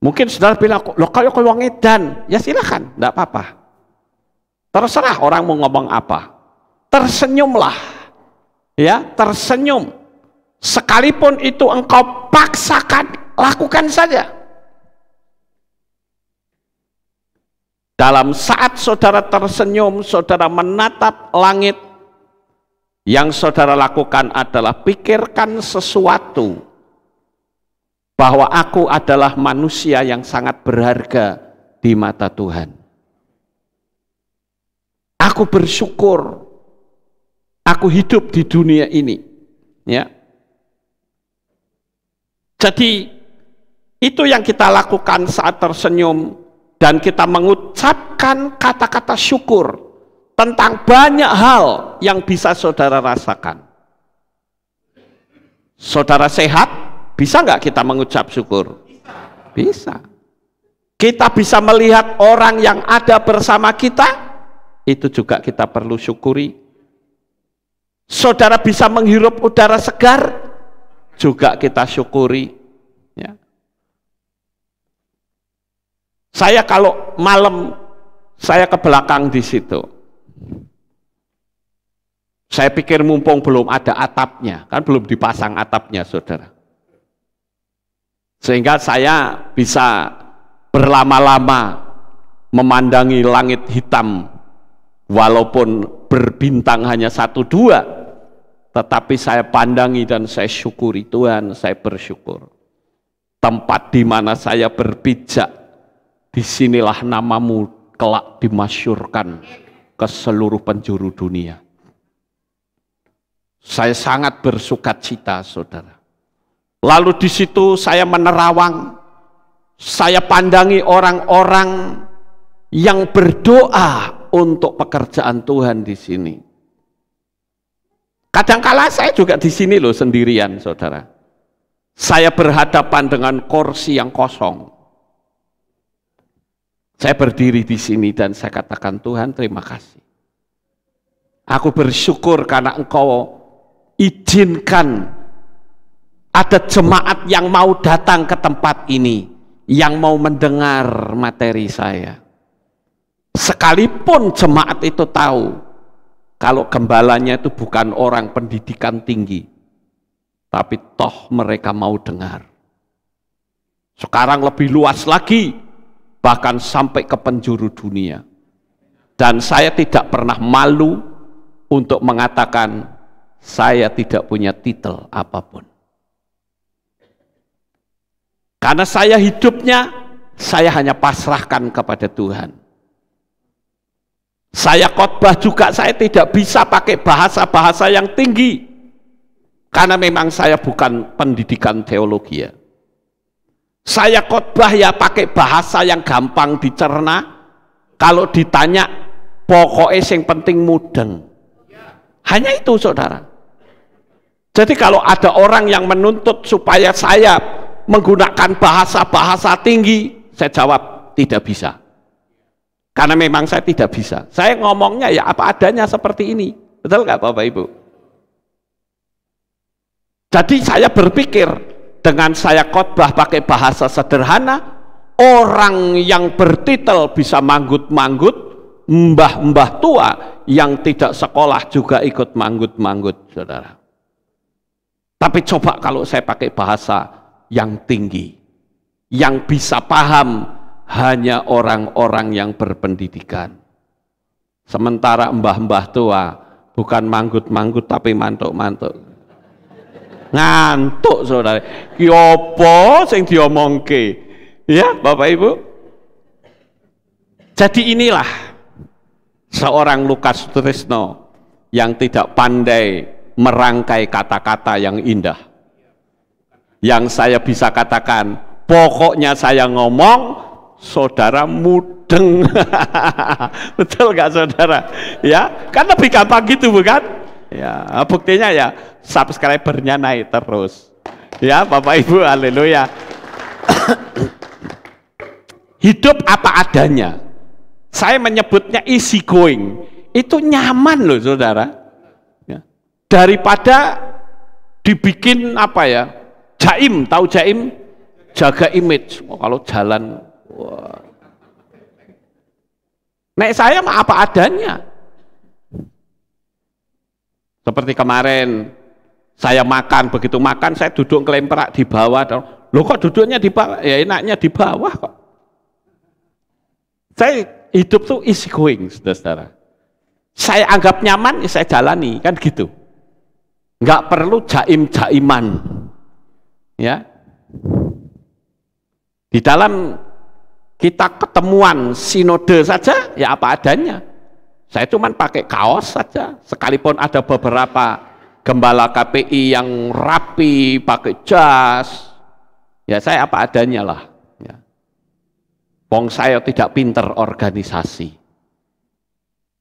Mungkin saudara bilang, loh kalau kau edan ya silahkan, tidak apa-apa. Terserah orang mau ngomong apa. Tersenyumlah. Ya, tersenyum. Sekalipun itu engkau paksakan, lakukan saja. Dalam saat saudara tersenyum, saudara menatap langit, yang saudara lakukan adalah pikirkan sesuatu bahwa aku adalah manusia yang sangat berharga di mata Tuhan. Aku bersyukur aku hidup di dunia ini. Ya. Jadi itu yang kita lakukan saat tersenyum dan kita mengucapkan kata-kata syukur tentang banyak hal yang bisa saudara rasakan. Saudara sehat, bisa nggak kita mengucap syukur? Bisa. Kita bisa melihat orang yang ada bersama kita, itu juga kita perlu syukuri. Saudara bisa menghirup udara segar, juga kita syukuri. Saya kalau malam saya ke belakang di situ. Saya pikir mumpung belum ada atapnya, kan belum dipasang atapnya, saudara. Sehingga saya bisa berlama-lama memandangi langit hitam, walaupun berbintang hanya satu dua, tetapi saya pandangi dan saya syukuri Tuhan, saya bersyukur. Tempat di mana saya berpijak Disinilah namamu kelak dimasyurkan ke seluruh penjuru dunia. Saya sangat bersuka cita, saudara. Lalu di situ saya menerawang, saya pandangi orang-orang yang berdoa untuk pekerjaan Tuhan di sini. Kadangkala saya juga di sini loh sendirian, saudara. Saya berhadapan dengan kursi yang kosong. Saya berdiri di sini dan saya katakan Tuhan terima kasih. Aku bersyukur karena engkau izinkan ada jemaat yang mau datang ke tempat ini, yang mau mendengar materi saya. Sekalipun jemaat itu tahu kalau gembalanya itu bukan orang pendidikan tinggi, tapi toh mereka mau dengar. Sekarang lebih luas lagi, bahkan sampai ke penjuru dunia. Dan saya tidak pernah malu untuk mengatakan saya tidak punya titel apapun. Karena saya hidupnya, saya hanya pasrahkan kepada Tuhan. Saya khotbah juga, saya tidak bisa pakai bahasa-bahasa yang tinggi. Karena memang saya bukan pendidikan teologi ya. Saya khotbah ya pakai bahasa yang gampang dicerna. Kalau ditanya pokoknya yang penting mudeng. Hanya itu saudara. Jadi kalau ada orang yang menuntut supaya saya menggunakan bahasa-bahasa tinggi, saya jawab tidak bisa. Karena memang saya tidak bisa. Saya ngomongnya ya apa adanya seperti ini. Betul nggak Bapak Ibu? Jadi saya berpikir, dengan saya khotbah pakai bahasa sederhana orang yang bertitel bisa manggut-manggut mbah-mbah tua yang tidak sekolah juga ikut manggut-manggut saudara tapi coba kalau saya pakai bahasa yang tinggi yang bisa paham hanya orang-orang yang berpendidikan sementara mbah-mbah tua bukan manggut-manggut tapi mantuk-mantuk ngantuk saudara ki ya apa sing diomongke ya Bapak Ibu jadi inilah seorang Lukas Trisno yang tidak pandai merangkai kata-kata yang indah yang saya bisa katakan pokoknya saya ngomong saudara mudeng betul gak saudara ya kan lebih gampang gitu bukan Ya, eh, buktinya ya subscribernya naik terus. Ya, Bapak Ibu, haleluya. Hidup apa adanya. Saya menyebutnya easy going. Itu nyaman loh, Saudara. Ya. Daripada dibikin apa ya? Jaim, tahu jaim? Jaga image. Oh, kalau jalan wah. Nek saya apa adanya. Seperti kemarin saya makan, begitu makan saya duduk kelemperak di bawah. Loh kok duduknya di bawah? Ya enaknya di bawah kok. Saya hidup tuh easy going, saudara-saudara. Saya anggap nyaman, ya saya jalani, kan gitu. Enggak perlu jaim-jaiman. Ya. Di dalam kita ketemuan sinode saja, ya apa adanya. Saya cuma pakai kaos saja, sekalipun ada beberapa gembala KPI yang rapi, pakai jas. Ya saya apa adanya lah. Ya. Pong saya tidak pinter organisasi.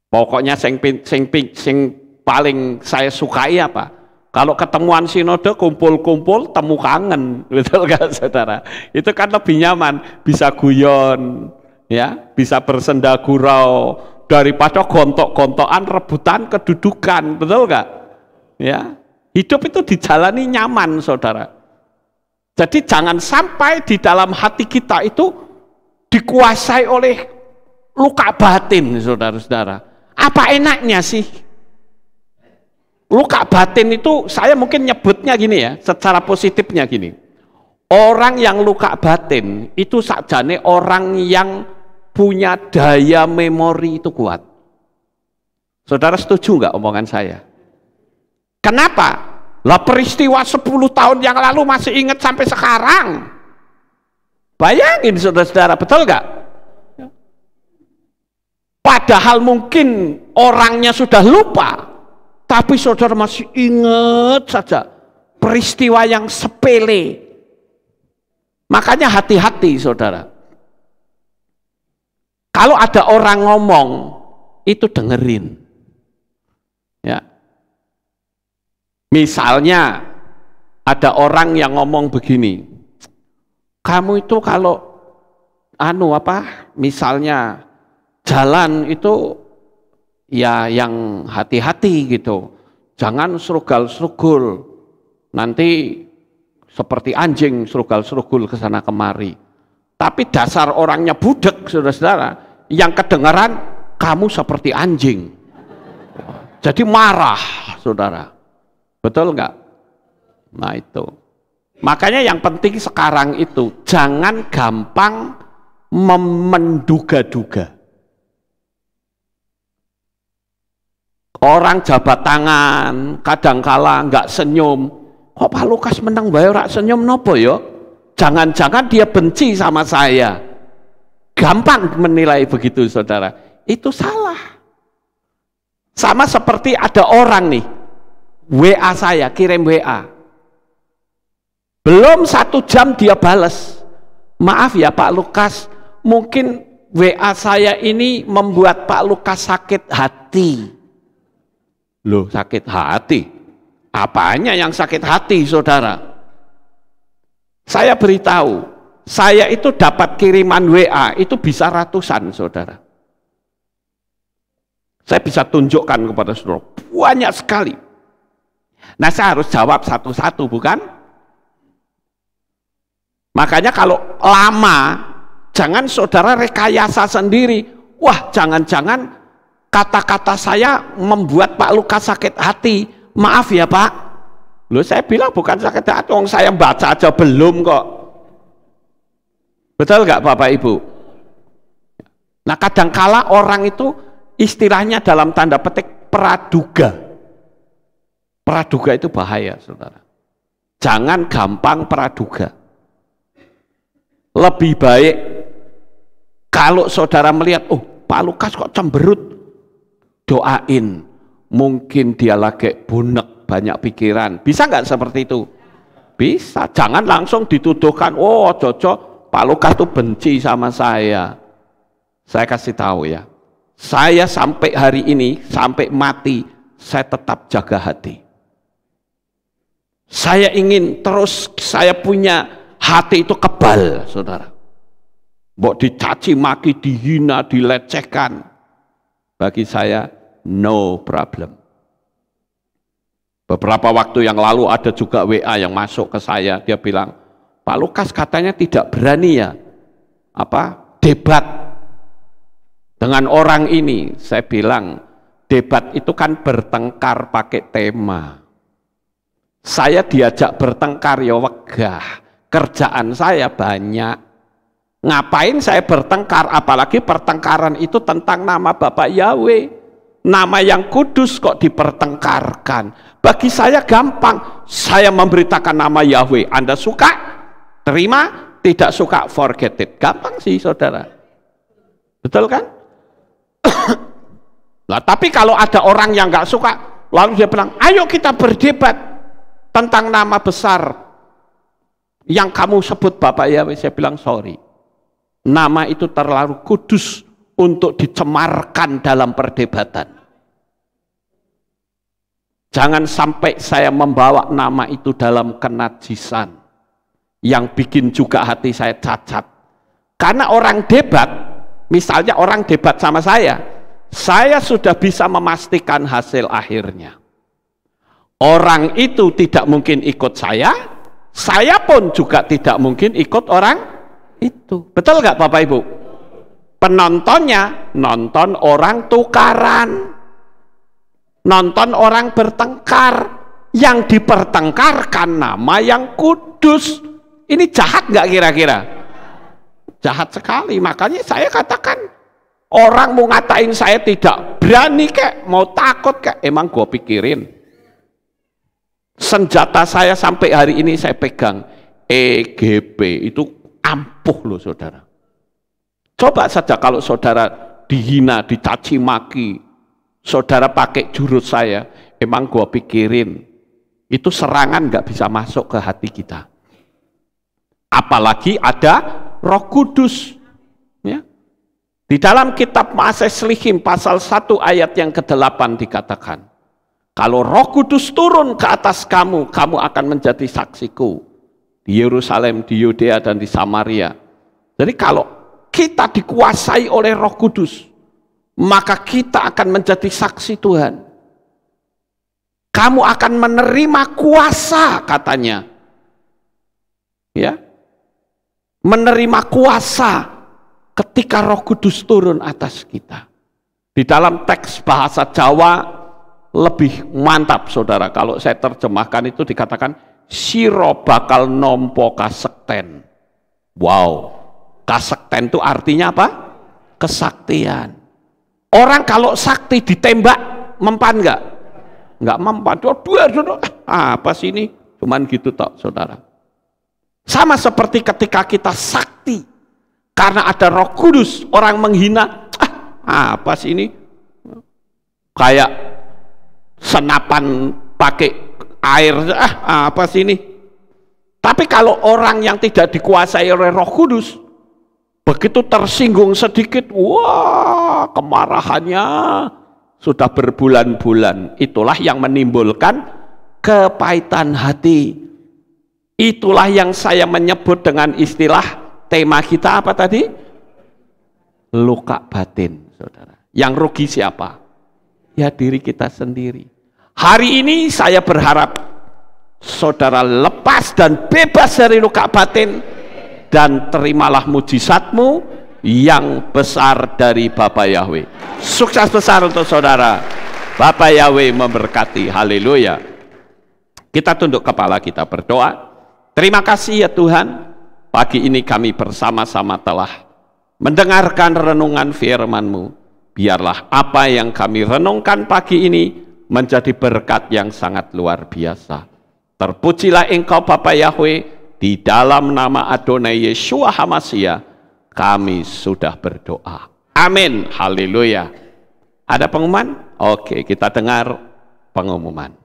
Pokoknya sing, sing, sing paling saya sukai apa? Kalau ketemuan sinode kumpul-kumpul temu kangen, betul kan saudara? Itu kan lebih nyaman, bisa guyon, ya, bisa bersenda gurau, daripada gontok-gontokan rebutan kedudukan betul nggak ya hidup itu dijalani nyaman saudara jadi jangan sampai di dalam hati kita itu dikuasai oleh luka batin saudara-saudara apa enaknya sih luka batin itu saya mungkin nyebutnya gini ya secara positifnya gini orang yang luka batin itu sakjane orang yang punya daya memori itu kuat. Saudara setuju nggak omongan saya? Kenapa? Lah peristiwa 10 tahun yang lalu masih ingat sampai sekarang. Bayangin saudara-saudara, betul nggak? Padahal mungkin orangnya sudah lupa, tapi saudara masih ingat saja peristiwa yang sepele. Makanya hati-hati saudara. Kalau ada orang ngomong, itu dengerin. Ya. Misalnya ada orang yang ngomong begini. Kamu itu kalau anu apa? Misalnya jalan itu ya yang hati-hati gitu. Jangan serugal-serugul. Nanti seperti anjing serugal-serugul ke sana kemari. Tapi dasar orangnya budek, saudara-saudara yang kedengaran kamu seperti anjing. Jadi marah, saudara. Betul nggak? Nah itu. Makanya yang penting sekarang itu jangan gampang menduga-duga. Orang jabat tangan, kadangkala nggak senyum. Kok Pak Lukas menang bayar senyum nopo yo? Jangan-jangan dia benci sama saya gampang menilai begitu saudara. Itu salah. Sama seperti ada orang nih, WA saya, kirim WA. Belum satu jam dia balas. Maaf ya Pak Lukas, mungkin WA saya ini membuat Pak Lukas sakit hati. Loh sakit hati? Apanya yang sakit hati saudara? Saya beritahu, saya itu dapat kiriman WA itu bisa ratusan saudara. Saya bisa tunjukkan kepada saudara, banyak sekali. Nah saya harus jawab satu-satu bukan? Makanya kalau lama, jangan saudara rekayasa sendiri. Wah jangan-jangan kata-kata saya membuat Pak Lukas sakit hati. Maaf ya Pak. Loh saya bilang bukan sakit hati, saya baca aja belum kok. Betul nggak Bapak Ibu? Nah kadangkala orang itu istilahnya dalam tanda petik praduga. Praduga itu bahaya saudara. Jangan gampang praduga. Lebih baik kalau saudara melihat, oh Pak Lukas kok cemberut, doain. Mungkin dia lagi bunek, banyak pikiran. Bisa nggak seperti itu? Bisa. Jangan langsung dituduhkan, oh cocok Pak Lukas tuh benci sama saya. Saya kasih tahu ya. Saya sampai hari ini, sampai mati, saya tetap jaga hati. Saya ingin terus saya punya hati itu kebal, saudara. Mau dicaci maki, dihina, dilecehkan. Bagi saya, no problem. Beberapa waktu yang lalu ada juga WA yang masuk ke saya, dia bilang, Pak Lukas katanya tidak berani ya apa debat dengan orang ini. Saya bilang debat itu kan bertengkar pakai tema. Saya diajak bertengkar ya wegah. Kerjaan saya banyak. Ngapain saya bertengkar? Apalagi pertengkaran itu tentang nama Bapak Yahweh. Nama yang kudus kok dipertengkarkan. Bagi saya gampang. Saya memberitakan nama Yahweh. Anda suka? terima, tidak suka forget it. Gampang sih saudara. Betul kan? Nah, tapi kalau ada orang yang nggak suka, lalu dia bilang, ayo kita berdebat tentang nama besar yang kamu sebut Bapak ya. Saya bilang, sorry. Nama itu terlalu kudus untuk dicemarkan dalam perdebatan. Jangan sampai saya membawa nama itu dalam kenajisan yang bikin juga hati saya cacat. Karena orang debat, misalnya orang debat sama saya, saya sudah bisa memastikan hasil akhirnya. Orang itu tidak mungkin ikut saya, saya pun juga tidak mungkin ikut orang itu. Betul nggak Bapak Ibu? Penontonnya nonton orang tukaran, nonton orang bertengkar, yang dipertengkarkan nama yang kudus ini jahat nggak kira-kira? Jahat sekali. Makanya saya katakan orang mau ngatain saya tidak berani kek, mau takut kek. Emang gue pikirin. Senjata saya sampai hari ini saya pegang EGP itu ampuh loh saudara. Coba saja kalau saudara dihina, dicaci maki, saudara pakai jurus saya, emang gua pikirin itu serangan nggak bisa masuk ke hati kita apalagi ada Roh Kudus. Ya. Di dalam kitab Selihim pasal 1 ayat yang ke-8 dikatakan, kalau Roh Kudus turun ke atas kamu, kamu akan menjadi saksiku di Yerusalem, di Yudea dan di Samaria. Jadi kalau kita dikuasai oleh Roh Kudus, maka kita akan menjadi saksi Tuhan. Kamu akan menerima kuasa katanya. Ya, menerima kuasa ketika Roh Kudus turun atas kita. Di dalam teks bahasa Jawa lebih mantap saudara kalau saya terjemahkan itu dikatakan siro bakal nompo kasekten. Wow. Kasekten itu artinya apa? Kesaktian. Orang kalau sakti ditembak mempan enggak? Enggak mempan. Dua, dua, dua. Apa sih ini? Cuman gitu tak saudara. Sama seperti ketika kita sakti karena ada Roh Kudus, orang menghina, ah apa sih ini? Kayak senapan pakai air, ah apa sih ini? Tapi kalau orang yang tidak dikuasai oleh Roh Kudus, begitu tersinggung sedikit, wah kemarahannya sudah berbulan-bulan. Itulah yang menimbulkan kepahitan hati. Itulah yang saya menyebut dengan istilah tema kita apa tadi? Luka batin, saudara. Yang rugi siapa? Ya diri kita sendiri. Hari ini saya berharap saudara lepas dan bebas dari luka batin dan terimalah mujizatmu yang besar dari Bapa Yahweh. Sukses besar untuk saudara. Bapa Yahweh memberkati. Haleluya. Kita tunduk kepala kita berdoa. Terima kasih ya Tuhan, pagi ini kami bersama-sama telah mendengarkan renungan firman-Mu. Biarlah apa yang kami renungkan pagi ini menjadi berkat yang sangat luar biasa. Terpujilah Engkau Bapa Yahweh, di dalam nama Adonai Yeshua HaMasya, kami sudah berdoa. Amin. Haleluya. Ada pengumuman? Oke, kita dengar pengumuman.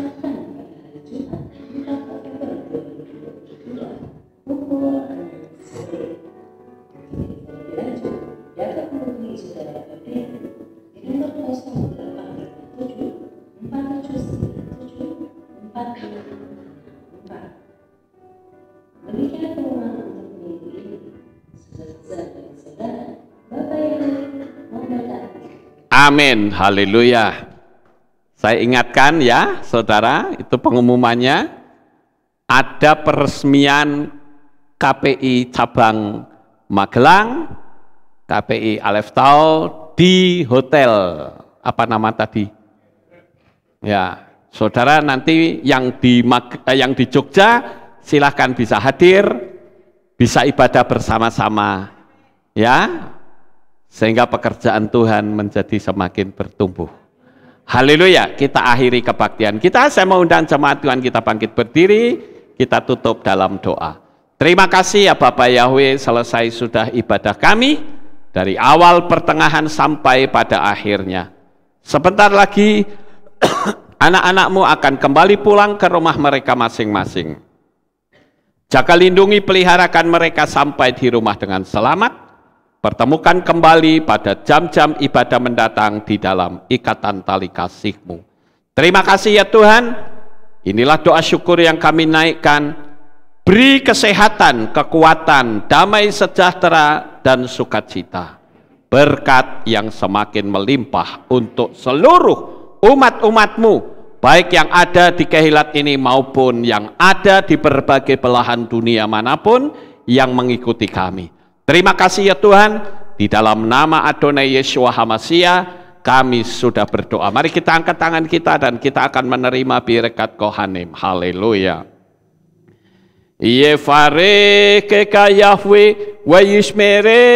Amin. Haleluya. Saya ingatkan ya, saudara, itu pengumumannya. Ada peresmian KPI cabang Magelang, KPI Aleftau di hotel apa nama tadi? Ya, saudara nanti yang di Mag eh, yang di Jogja silahkan bisa hadir, bisa ibadah bersama-sama. Ya, sehingga pekerjaan Tuhan menjadi semakin bertumbuh. Haleluya, kita akhiri kebaktian kita. Saya mau undang jemaat Tuhan kita bangkit berdiri, kita tutup dalam doa. Terima kasih ya Bapak Yahweh, selesai sudah ibadah kami dari awal pertengahan sampai pada akhirnya. Sebentar lagi anak-anakmu akan kembali pulang ke rumah mereka masing-masing. Jaga lindungi peliharakan mereka sampai di rumah dengan selamat. Pertemukan kembali pada jam-jam ibadah mendatang di dalam ikatan tali kasihmu. Terima kasih ya Tuhan. Inilah doa syukur yang kami naikkan. Beri kesehatan, kekuatan, damai sejahtera, dan sukacita. Berkat yang semakin melimpah untuk seluruh umat-umatmu, baik yang ada di kehilat ini maupun yang ada di berbagai belahan dunia manapun yang mengikuti kami Terima kasih ya Tuhan, di dalam nama Adonai Yeshua Hamasiah, kami sudah berdoa. Mari kita angkat tangan kita dan kita akan menerima birkat Kohanim. Haleluya. Yefare keka Yahweh wa yishmere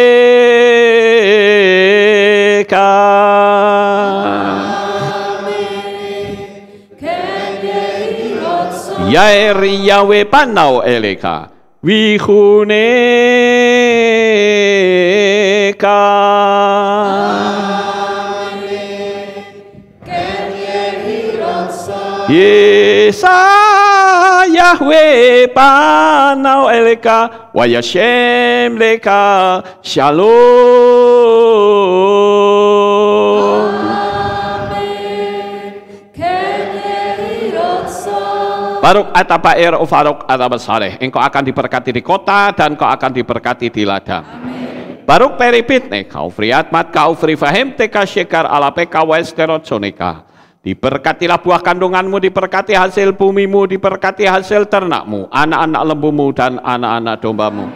Yair Yahweh panau eleka. vihuneka. Yesa Yahweh panau eleka wayashem leka shalom. Faruk atabair, faruk atabasaleh. Engkau akan diberkati di kota dan kau akan diberkati di ladang. Baruk peripit nih, kau friatmat, kau frifahim, teka syekar ala peka sonika. Diberkatilah buah kandunganmu, diberkati hasil bumimu, diberkati hasil ternakmu, anak-anak lembumu dan anak-anak dombamu.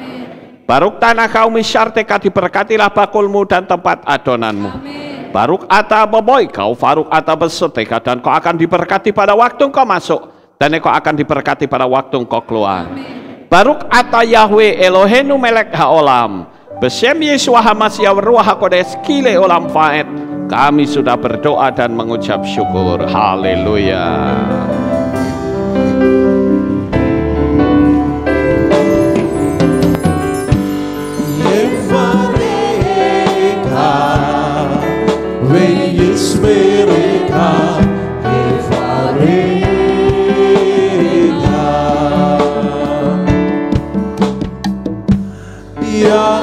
Baruk tanah kau kaum syarteka diberkatilah bakulmu dan tempat adonanmu. Baruk ata boy, kau faruk ata beseteka dan kau akan diberkati pada waktu kau masuk dan engkau akan diberkati pada waktu engkau keluar. Baruk ata Yahweh Elohenu melek haolam. Besem Yesua Hamasya ruah Hakodes kile olam Faed. Kami sudah berdoa dan mengucap syukur. Haleluya. Yeah. 할렐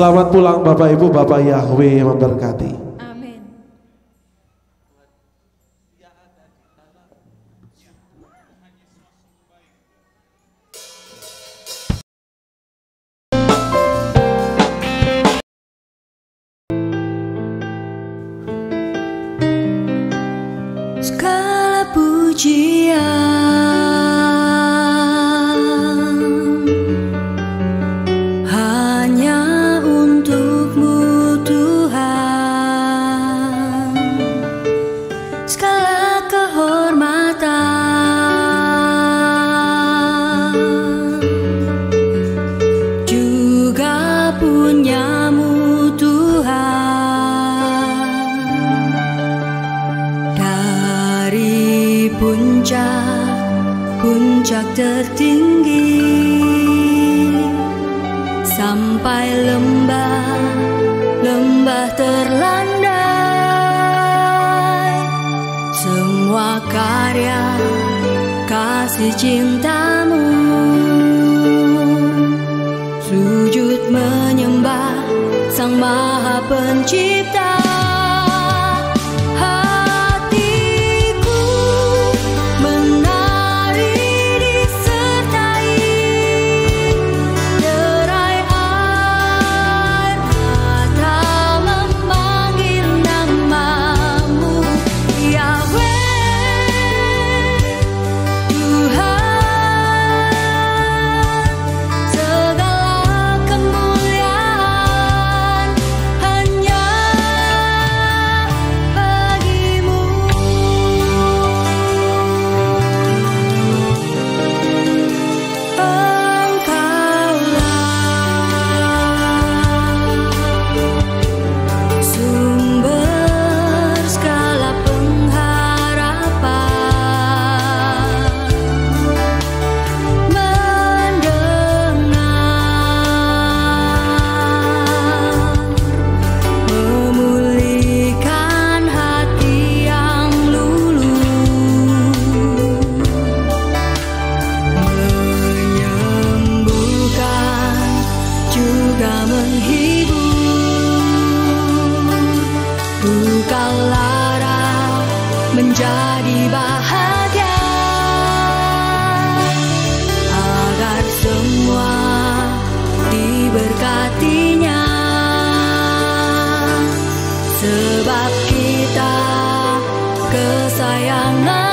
Selamat pulang Bapak Ibu, Bapak Yahweh yang memberkati. sayang